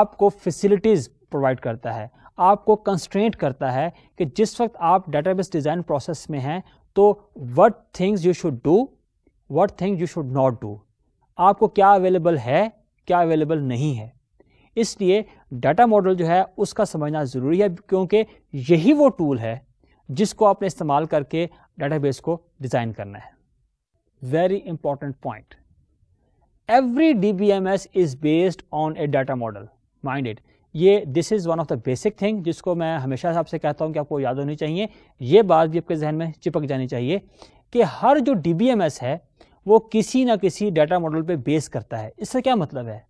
आपको फैसिलिटीज़ प्रोवाइड करता है आपको कंस्ट्रेंट करता है कि जिस वक्त आप डेटाबेस डिज़ाइन प्रोसेस में हैं तो what things you should do what things you should not do आपको क्या अवेलेबल है क्या अवेलेबल नहीं है इसलिए डाटा मॉडल जो है उसका समझना ज़रूरी है क्योंकि यही वो टूल है जिसको आपने इस्तेमाल करके डाटाबेस को डिज़ाइन करना है very important point every D B M S is based on a data model minded ये this is one of the basic thing जिसको मैं हमेशा आपसे कहता हूँ कि आपको याद होनी चाहिए ये बात भी आपके जहन में चिपक जानी चाहिए कि हर जो डी है वो किसी ना किसी डाटा मॉडल पे बेस करता है इससे क्या मतलब है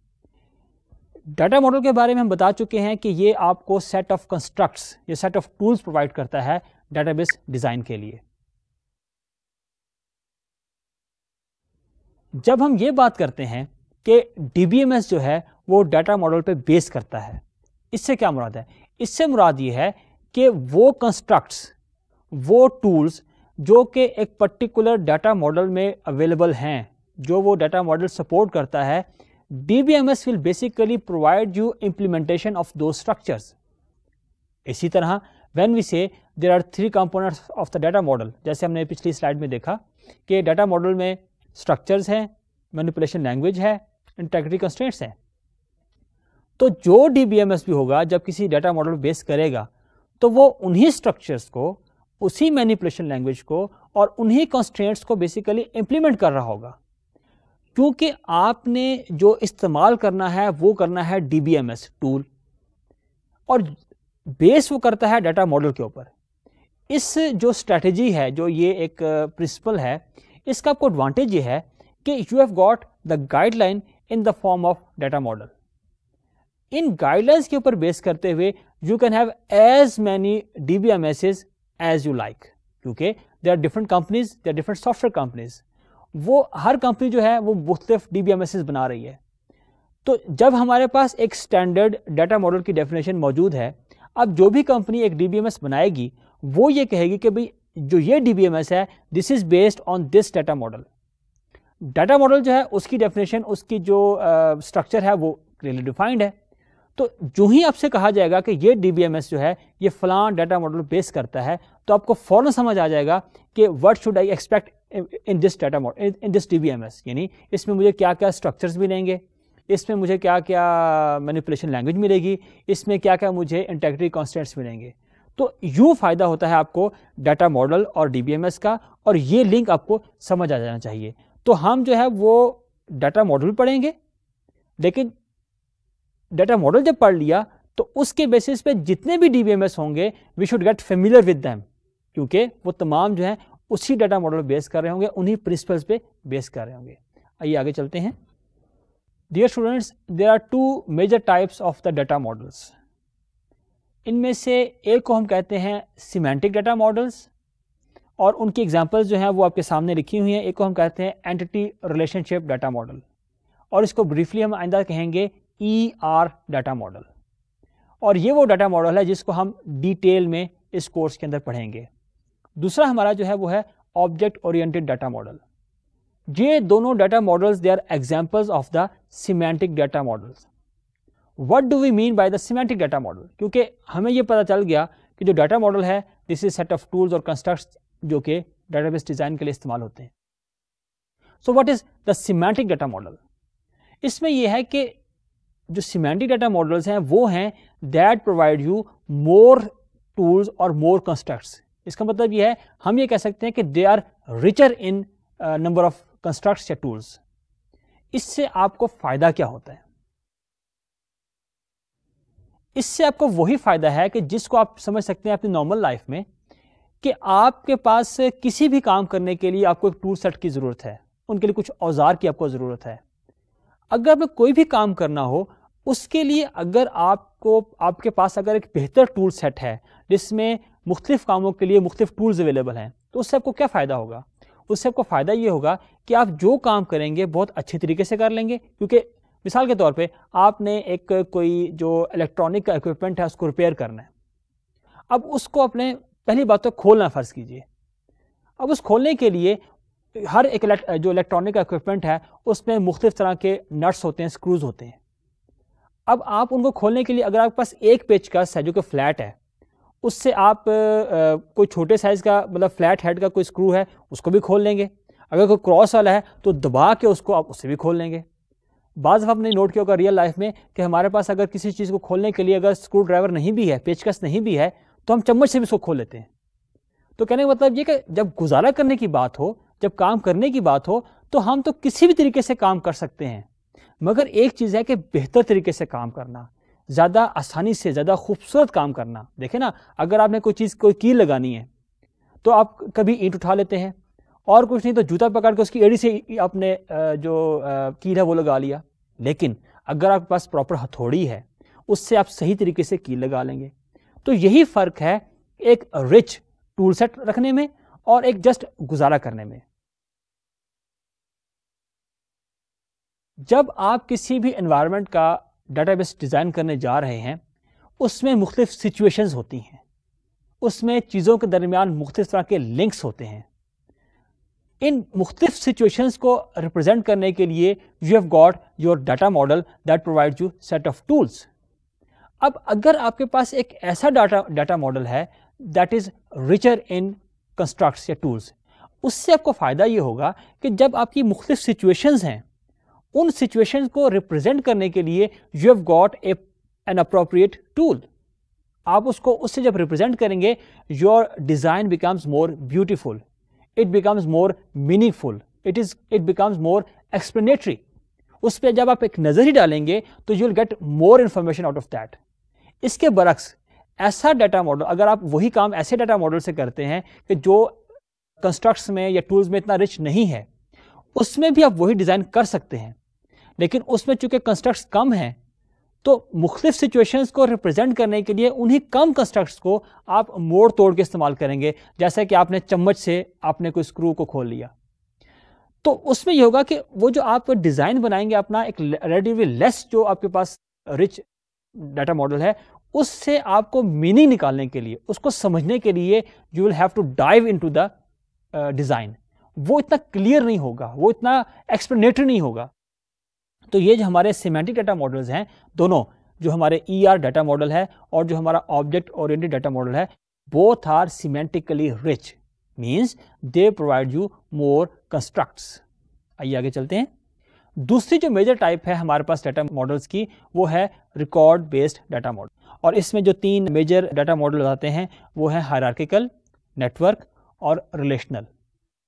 डाटा मॉडल के बारे में हम बता चुके हैं कि ये आपको सेट ऑफ कंस्ट्रक्ट्स ये सेट ऑफ टूल्स प्रोवाइड करता है डाटाबेस डिज़ाइन के लिए जब हम ये बात करते हैं कि डी जो है वो डाटा मॉडल पे बेस करता है इससे क्या मुराद है इससे मुराद ये है कि वो कंस्ट्रक्ट्स वो टूल्स जो कि एक पर्टिकुलर डाटा मॉडल में अवेलेबल हैं जो वो डाटा मॉडल सपोर्ट करता है D B M S will basically provide you implementation of दो स्ट्रक्चर्स इसी तरह when we say there are three components of the data model जैसे हमने पिछली स्लाइड में देखा कि डाटा मॉडल में स्ट्रक्चर्स हैं मैनिपुलेशन लैंग्वेज है इंटेग्रिटी कंस्टेंट्स हैं तो जो डी बी होगा जब किसी डाटा मॉडल बेस करेगा तो वो उन्हीं स्ट्रक्चर्स को उसी मैनिपुलेशन लैंग्वेज को और उन्हीं कॉन्स्टेंट्स को बेसिकली इम्प्लीमेंट कर रहा होगा क्योंकि आपने जो इस्तेमाल करना है वो करना है डी टूल और बेस वो करता है डाटा मॉडल के ऊपर इस जो स्ट्रेटजी है जो ये एक प्रिंसिपल है इसका आपको एडवांटेज ये है कि you have got the guideline in the form of data model इन गाइडलाइंस के ऊपर बेस करते हुए you can have as many D B M S as you like क्योंकि they are different companies they are different software companies वो हर company जो है वो मुख्तफ डी बी एम एस बना रही है तो जब हमारे पास एक स्टैंडर्ड डाटा मॉडल की डेफिनेशन मौजूद है अब जो भी कंपनी एक डी बी एम एस बनाएगी वो ये कहेगी कि भाई जो ये डी बी एम एस है this is based on this data model data model जो है उसकी डेफिनेशन उसकी जो स्ट्रक्चर uh, है वो क्लियरली डिफाइंड है तो जो ही आपसे कहा जाएगा कि ये डी जो है ये फलान डाटा मॉडल बेस करता है तो आपको फ़ौरन समझ आ जाएगा कि what should I expect in this data model in this D यानी इसमें मुझे क्या क्या स्ट्रक्चर्स मिलेंगे इसमें मुझे क्या क्या मैनिपुलेशन लैंग्वेज मिलेगी इसमें क्या क्या मुझे इंटेग्रिटी कॉन्स्टेंट्स मिलेंगे तो यूँ फ़ायदा होता है आपको डाटा मॉडल और डी का और ये लिंक आपको समझ आ जाना चाहिए तो हम जो है वो डाटा मॉडल पढ़ेंगे लेकिन डाटा मॉडल जब पढ़ लिया तो उसके बेसिस पे जितने भी डी होंगे we should get familiar with them क्योंकि वो तमाम जो है उसी डाटा मॉडल बेस कर रहे होंगे उन्हीं प्रिंसिपल्स पे बेस कर रहे होंगे आइए आगे चलते हैं dear students there are two major types of the data models इनमें से एक को हम कहते हैं सीमेंटिक डाटा मॉडल्स और उनकी एग्जाम्पल्स जो हैं वो आपके सामने लिखी हुई हैं एक को हम कहते हैं एंटिटी रिलेशनशिप डाटा मॉडल और इसको ब्रीफली हम आइंदा कहेंगे ई आर डाटा मॉडल और ये वो डाटा मॉडल है जिसको हम डिटेल में इस कोर्स के अंदर पढ़ेंगे दूसरा हमारा जो है वो है ऑब्जेक्ट ओरिएंटेड डाटा मॉडल ये दोनों data models they are examples of the semantic data models what do we mean by the semantic data model क्योंकि हमें ये पता चल गया कि जो डाटा मॉडल है this is set of tools और कंस्ट्रक्ट जो कि डाटाबेस डिजाइन के लिए इस्तेमाल होते हैं so what is the semantic data model इसमें यह है कि जो सीमेंटिक डाटा मॉडल्स हैं वो हैं that provide you more tools और मोर कंस्ट्रक्ट्स इसका मतलब ये है हम ये कह सकते हैं कि they are richer in number of constructs या टूल्स इससे आपको फ़ायदा क्या होता है इससे आपको वही फ़ायदा है कि जिसको आप समझ सकते हैं अपनी नॉर्मल लाइफ में कि आपके पास किसी भी काम करने के लिए आपको एक टूल सेट की ज़रूरत है उनके लिए कुछ औजार की आपको ज़रूरत है अगर हमें कोई भी काम करना हो उसके लिए अगर आपको आपके पास अगर एक बेहतर टूल सेट है जिसमें मुख्तलिफ कामों के लिए मुख्तु टूल्स अवेलेबल हैं तो उससे आपको क्या फ़ायदा होगा उससे आपको फ़ायदा ये होगा कि आप जो काम करेंगे बहुत अच्छे तरीके से कर लेंगे क्योंकि मिसाल के तौर पे आपने एक कोई जो इलेक्ट्रॉनिक का इक्विपमेंट है उसको रिपेयर करना है अब उसको अपने पहली बात तो खोलना फ़र्ज़ कीजिए अब उस खोलने के लिए हर एक जो इलेक्ट्रॉनिक इक्विपमेंट है उसमें मुख्तु तरह के नट्स होते हैं स्क्रूज होते हैं अब आप उनको खोलने के लिए अगर आपके पास एक पेचकस है जो कि फ्लैट है उससे आप आ, कोई छोटे साइज़ का मतलब फ्लैट हेड का कोई स्क्रू है उसको भी खोल लेंगे अगर कोई क्रॉस वाला है तो दबा के उसको आप उससे भी खोल लेंगे बाद आपने नोट किया होगा रियल लाइफ में कि हमारे पास अगर किसी चीज़ को खोलने के लिए अगर स्क्रू ड्राइवर नहीं भी है पेचकस नहीं भी है तो हम चम्मच से भी उसको खोल लेते हैं तो कहने का मतलब ये कि जब गुजारा करने की बात हो जब काम करने की बात हो तो हम तो किसी भी तरीके से काम कर सकते हैं मगर एक चीज़ है कि बेहतर तरीके से काम करना ज़्यादा आसानी से ज़्यादा खूबसूरत काम करना देखें ना अगर आपने कोई चीज़ कोई कील लगानी है तो आप कभी ईंट उठा लेते हैं और कुछ नहीं तो जूता पकड़ के उसकी एड़ी से आपने जो कील है वो लगा लिया लेकिन अगर आपके पास प्रॉपर हथौड़ी है उससे आप सही तरीके से कील लगा लेंगे तो यही फ़र्क है एक रिच टूल सेट रखने में और एक जस्ट गुजारा करने में जब आप किसी भी इन्वायरमेंट का डाटाबेस डिज़ाइन करने जा रहे हैं उसमें मुख्तफ सिचुएशंस होती हैं उसमें चीज़ों के दरमियान मुख्तफ तरह के लिंक्स होते हैं इन मुख्तफ सिचुएशंस को रिप्रेजेंट करने के लिए you have got your data model that provide you set of tools अब अगर आपके पास एक ऐसा डाटा डाटा मॉडल है that is richer in constructs या टूल्स उससे आपको फ़ायदा ये होगा कि जब आपकी मुख्तफ सिचुएशंस हैं उन सिचुएशन को रिप्रेजेंट करने के लिए you have got a an appropriate tool आप उसको उससे जब रिप्रेजेंट करेंगे your design becomes more beautiful it becomes more meaningful it is it becomes more explanatory उस पर जब आप एक नज़र ही डालेंगे तो you will get more information out of that इसके बरक्स ऐसा डाटा मॉडल अगर आप वही काम ऐसे डाटा मॉडल से करते हैं कि जो कंस्ट्रक्ट्स में या टूल्स में इतना रिच नहीं है उसमें भी आप वही डिज़ाइन कर सकते हैं लेकिन उसमें चूंकि कंस्ट्रक्ट्स कम हैं तो मुख्तफ सिचुएशंस को रिप्रेजेंट करने के लिए उन्हीं कम कंस्ट्रक्ट्स को आप मोड़ तोड़ के इस्तेमाल करेंगे जैसे कि आपने चम्मच से आपने कोई स्क्रू को खोल लिया तो उसमें यह होगा कि वो जो आप डिज़ाइन बनाएंगे अपना एक रेडिवली लेस जो आपके पास रिच डाटा मॉडल है उससे आपको मीनिंग निकालने के लिए उसको समझने के लिए you will have to dive into the design वो इतना क्लियर नहीं होगा वो इतना एक्सप्लेनेटरी नहीं होगा तो ये जो हमारे सीमेंटिक डाटा मॉडल्स हैं दोनों जो हमारे ई ER डाटा मॉडल है और जो हमारा ऑब्जेक्ट ओरिएंटेड डाटा मॉडल है both are semantically rich means they provide you more constructs आइए आगे चलते हैं दूसरी जो मेजर टाइप है हमारे पास डाटा मॉडल्स की वो है रिकॉर्ड बेस्ड डाटा मॉडल और इसमें जो तीन मेजर डाटा मॉडल आते हैं वो है हायरार्किकल नेटवर्क और रिलेशनल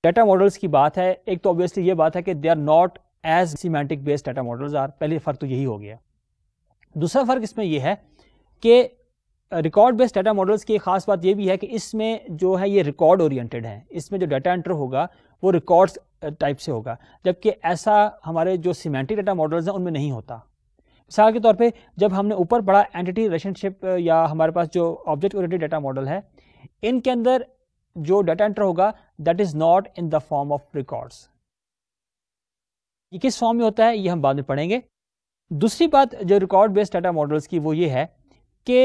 डाटा मॉडल्स की बात है एक तो ऑब्वियसली ये बात है कि they are not as semantic based data models are पहले फ़र्क तो यही हो गया दूसरा फ़र्क इसमें यह है कि रिकॉर्ड बेस्ड डाटा मॉडल्स की एक खास बात यह भी है कि इसमें जो है ये रिकॉर्ड ओरिएंटेड है इसमें जो डाटा एंटर होगा वो रिकॉर्ड्स टाइप से होगा जबकि ऐसा हमारे जो सीमेंटिक डाटा मॉडल्स हैं उनमें नहीं होता मिसाल के तौर पे जब हमने ऊपर पढ़ा एंटिटी रिलेशनशिप या हमारे पास जो ऑब्जेक्ट ओरिएंटेड डाटा मॉडल है इनके अंदर जो डाटा एंटर होगा that is not in the form of records ये किस फॉर्म में होता है ये हम बाद में पढ़ेंगे दूसरी बात जो रिकॉर्ड बेस्ड डाटा मॉडल्स की वो ये है कि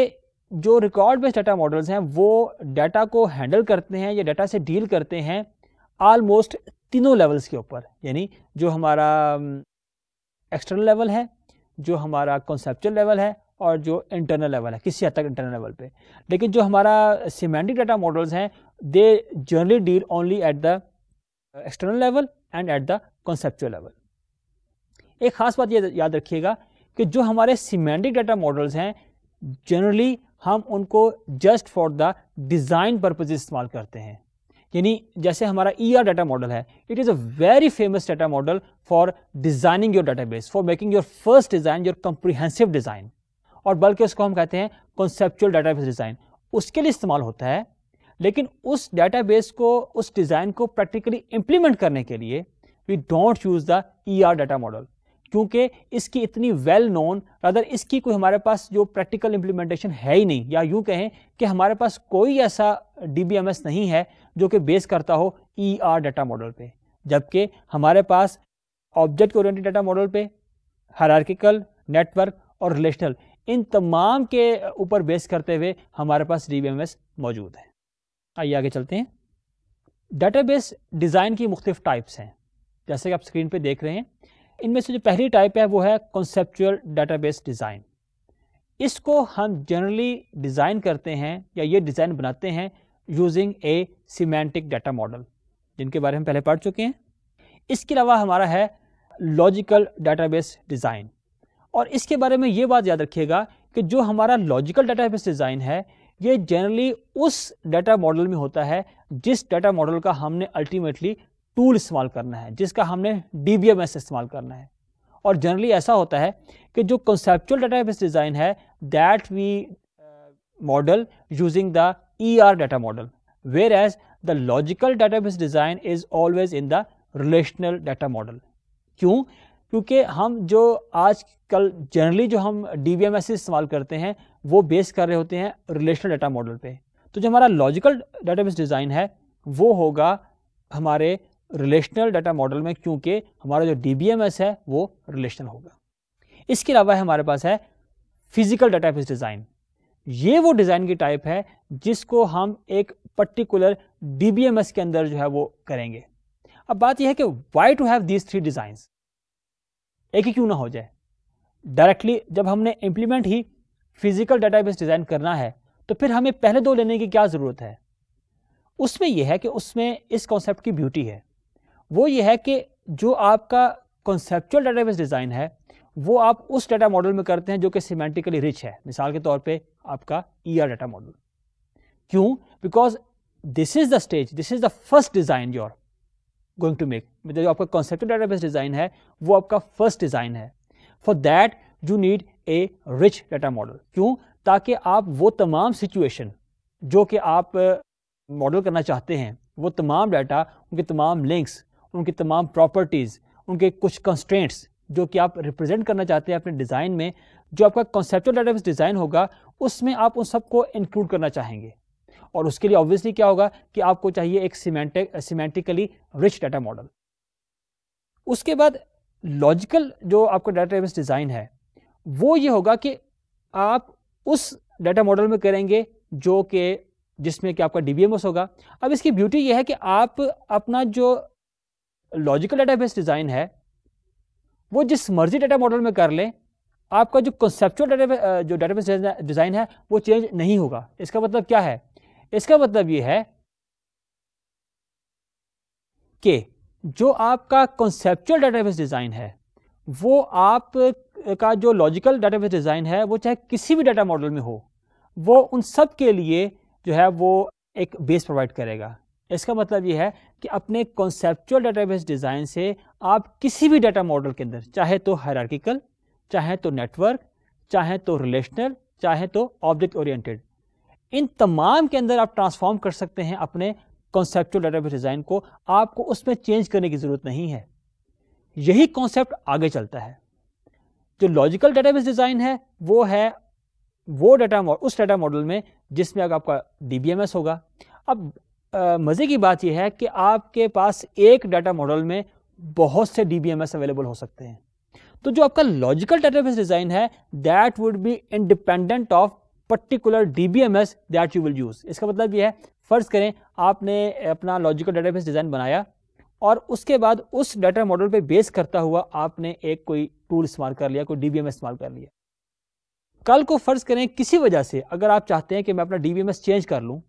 जो रिकॉर्ड बेस्ड डाटा मॉडल्स हैं वो डाटा को हैंडल करते हैं या डाटा से डील करते हैं ऑलमोस्ट तीनों लेवल्स के ऊपर यानी जो हमारा एक्सटर्नल um, लेवल है जो हमारा कॉन्सेप्चुअल लेवल है और जो इंटरनल लेवल है किसी हद तक इंटरनल लेवल पे लेकिन जो हमारा सीमेंटिक डाटा मॉडल्स हैं they generally deal only at the external level and at the conceptual level एक ख़ास बात ये याद रखिएगा कि जो हमारे सीमेंटिक डाटा मॉडल्स हैं जनरली हम उनको just for the design purpose इस्तेमाल करते हैं यानी जैसे हमारा ई आर डाटा मॉडल है it is a very famous data model for designing your database for making your first design your comprehensive design और बल्कि उसको हम कहते हैं कॉन्सेप्चुअल बेस डिज़ाइन उसके लिए इस्तेमाल होता है लेकिन उस बेस को उस डिज़ाइन को प्रैक्टिकली इंप्लीमेंट करने के लिए we don't use the E R data model क्योंकि इसकी इतनी वेल नोन अदर इसकी कोई हमारे पास जो प्रैक्टिकल इंप्लीमेंटेशन है ही नहीं या यूं कहें कि हमारे पास कोई ऐसा डी नहीं है जो कि बेस करता हो ई आर डाटा मॉडल पे जबकि हमारे पास ऑब्जेक्ट ओरिएंटेड डाटा मॉडल पे हरारकिकल नेटवर्क और रिलेशनल इन तमाम के ऊपर बेस करते हुए हमारे पास डी एम एस मौजूद है आइए आगे चलते हैं डाटा बेस डिज़ाइन की मुख्तफ टाइप्स हैं जैसे कि आप स्क्रीन पर देख रहे हैं इनमें से जो पहली टाइप है वो है डाटा बेस डिज़ाइन इसको हम जनरली डिज़ाइन करते हैं या ये डिज़ाइन बनाते हैं using a semantic data model जिनके बारे में पहले पढ़ चुके हैं इसके अलावा हमारा है लॉजिकल डाटाबेस डिज़ाइन और इसके बारे में ये बात याद रखिएगा कि जो हमारा लॉजिकल डाटाबेस डिज़ाइन है ये जनरली उस डाटा मॉडल में होता है जिस डाटा मॉडल का हमने अल्टीमेटली टूल इस्तेमाल करना है जिसका हमने डी इस्तेमाल करना है और जनरली ऐसा होता है कि जो कंसेप्चुअल डाटाबेस डिज़ाइन है that we model using the ER data model, whereas the logical database design is always in the relational data model. क्यों क्योंकि हम जो आज कल जनरली जो हम डी बी इस्तेमाल करते हैं वो बेस कर रहे होते हैं रिलेशनल डाटा मॉडल पे तो जो हमारा लॉजिकल डाटाबेस डिज़ाइन है वो होगा हमारे रिलेशनल डाटा मॉडल में क्योंकि हमारा जो डी है वो रिलेशनल होगा इसके अलावा हमारे पास है फिजिकल डाटाबेस डिज़ाइन ये वो डिज़ाइन की टाइप है जिसको हम एक पर्टिकुलर डी के अंदर जो है वो करेंगे अब बात यह है कि why to have these three designs एक ही क्यों ना हो जाए डायरेक्टली जब हमने इम्प्लीमेंट ही फिजिकल डाटाबेस डिज़ाइन करना है तो फिर हमें पहले दो लेने की क्या ज़रूरत है उसमें यह है कि उसमें इस कॉन्सेप्ट की ब्यूटी है वो ये है कि जो आपका कॉन्सेप्चुअल डाटाबेस डिज़ाइन है वो आप उस डाटा मॉडल में करते हैं जो कि सीमेंटिकली रिच है मिसाल के तौर पे आपका ई आर डाटा मॉडल क्यों because this is the stage this is the first design your going to make मतलब जो आपका कॉन्सेप्ट डाटाबेस डिजाइन है वो आपका फर्स्ट डिजाइन है for that you need a rich data model क्यों ताकि आप वो तमाम सिचुएशन जो कि आप मॉडल करना चाहते हैं वो तमाम डाटा उनके तमाम लिंक्स उनकी तमाम प्रॉपर्टीज़ उनके कुछ कंस्ट्रेंट्स जो कि आप रिप्रेजेंट करना चाहते हैं अपने डिज़ाइन में जो आपका कॉन्सेप्चुअल डेटाबेस डिज़ाइन होगा उसमें आप उन सबको इंक्लूड करना चाहेंगे और उसके लिए ऑब्वियसली क्या होगा कि आपको चाहिए एक semantic semantically rich data model उसके बाद लॉजिकल जो आपका डेटाबेस डिज़ाइन है वो ये होगा कि आप उस डाटा मॉडल में करेंगे जो कि जिसमें कि आपका डी होगा अब इसकी ब्यूटी ये है कि आप अपना जो लॉजिकल डेटाबेस डिज़ाइन है वो जिस मर्जी डाटा मॉडल में कर लें आपका जो कॉन्सेप्चुअल डाटा जो डाटाबेस डिज़ाइन है वो चेंज नहीं होगा इसका मतलब क्या है इसका मतलब ये है कि जो आपका कॉन्सेप्चुअल डाटाबेस डिज़ाइन है वो आप का जो लॉजिकल डाटाबेस डिज़ाइन है वो चाहे किसी भी डाटा मॉडल में हो वो उन सब के लिए जो है वो एक बेस प्रोवाइड करेगा इसका मतलब ये है कि अपने कॉन्सेप्चुअल डाटाबेस डिज़ाइन से आप किसी भी डाटा मॉडल के अंदर चाहे तो हायरार्किकल चाहे तो नेटवर्क चाहे तो रिलेशनल चाहे तो ऑब्जेक्ट ओरिएंटेड इन तमाम के अंदर आप ट्रांसफॉर्म कर सकते हैं अपने कॉन्सेप्चुअल डेटाबेस डिज़ाइन को आपको उसमें चेंज करने की ज़रूरत नहीं है यही कॉन्सेप्ट आगे चलता है जो लॉजिकल डेटाबेस डिज़ाइन है वो है वो डाटा उस डाटा मॉडल में जिसमें अगर आपका डी होगा अब मज़े की बात यह है कि आपके पास एक डाटा मॉडल में बहुत से डी अवेलेबल हो सकते हैं तो जो आपका लॉजिकल डेटाबेस डिजाइन है that would be independent of particular DBMS that you will use इसका मतलब यह है फर्ज करें आपने अपना लॉजिकल डेटाबेस डिजाइन बनाया और उसके बाद उस डाटा मॉडल पे बेस करता हुआ आपने एक कोई टूल इस्तेमाल कर लिया कोई डीबीएमएस इस्तेमाल कर लिया कल को फर्ज करें किसी वजह से अगर आप चाहते हैं कि मैं अपना डीबीएमएस चेंज कर लूं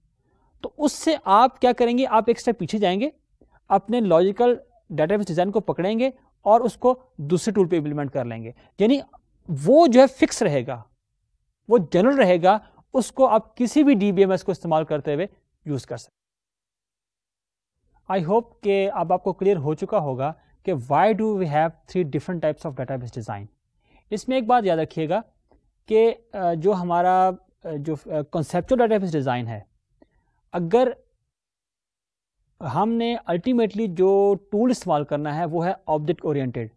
तो उससे आप क्या करेंगे आप एक स्टेप पीछे जाएंगे अपने लॉजिकल डेटाबेस डिज़ाइन को पकड़ेंगे और उसको दूसरे टूल पे इम्प्लीमेंट कर लेंगे यानी वो जो है फिक्स रहेगा वो जनरल रहेगा उसको आप किसी भी डी को इस्तेमाल करते हुए यूज़ कर सकते आई होप कि अब आपको क्लियर हो चुका होगा कि why do we have three different types of database design इसमें एक बात याद रखिएगा कि जो हमारा जो डाटा डेटाबेस डिज़ाइन है अगर हमने अल्टीमेटली जो टूल इस्तेमाल करना है वो है ऑब्जेक्ट ओरिएंटेड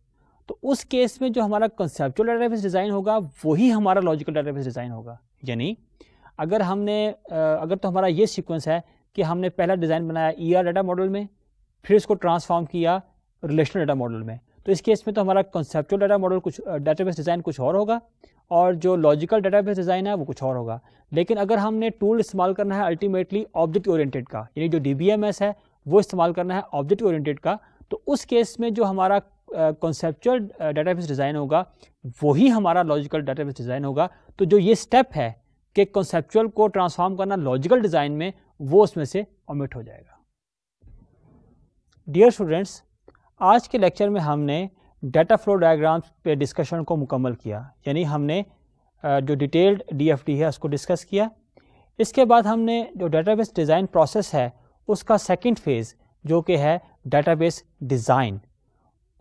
तो उस केस में जो हमारा कंसेप्चुअल डाटाबेस डिज़ाइन होगा वही हमारा लॉजिकल डाटाबेस डिज़ाइन होगा यानी अगर हमने अगर तो हमारा ये सीक्वेंस है कि हमने पहला डिज़ाइन बनाया ई आर डाटा मॉडल में फिर इसको ट्रांसफॉर्म किया रिलेशनल डाटा मॉडल में तो इस केस में तो हमारा कंसेप्चुअल डाटा मॉडल कुछ डाटाबेस डिज़ाइन कुछ और होगा और जो लॉजिकल डाटाबेस डिज़ाइन है वो कुछ और होगा लेकिन अगर हमने टूल इस्तेमाल करना है अल्टीमेटली ऑब्जेक्ट ओरिएंटेड का यानी जो डी है वो इस्तेमाल करना है ऑब्जेक्ट ओरिएंटेड का तो उस केस में जो हमारा कॉन्सेप्चुअल डाटाबेस डिज़ाइन होगा वही हमारा लॉजिकल डाटाबेस डिज़ाइन होगा तो जो ये स्टेप है कि कॉन्सेप्चुअल को ट्रांसफॉर्म करना लॉजिकल डिज़ाइन में वो उसमें से ऑमिट हो जाएगा डियर स्टूडेंट्स आज के लेक्चर में हमने डाटा फ्लो डायग्राम पे डिस्कशन को मुकम्मल किया यानी हमने जो डिटेल्ड डीएफटी है उसको डिस्कस किया इसके बाद हमने जो डाटाबेस डिज़ाइन प्रोसेस है उसका सेकंड फेज़ जो कि है डेटाबेस डिज़ाइन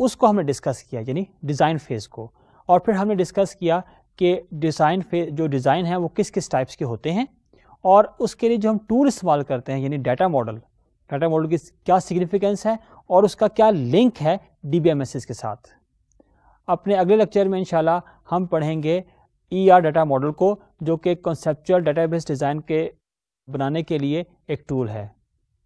उसको हमने डिस्कस किया यानी डिज़ाइन फेज़ को और फिर हमने डिस्कस किया कि डिज़ाइन फेज जो डिज़ाइन है वो किस किस टाइप्स के होते हैं और उसके लिए जो हम टूल इस्तेमाल करते हैं यानी डाटा मॉडल डाटा मॉडल की क्या सिग्निफिकेंस है और उसका क्या लिंक है डी के साथ अपने अगले लेक्चर में इंशाल्लाह हम पढ़ेंगे ई आर डाटा मॉडल को जो कि कॉन्सेप्चुअल डाटाबेस डिज़ाइन के बनाने के लिए एक टूल है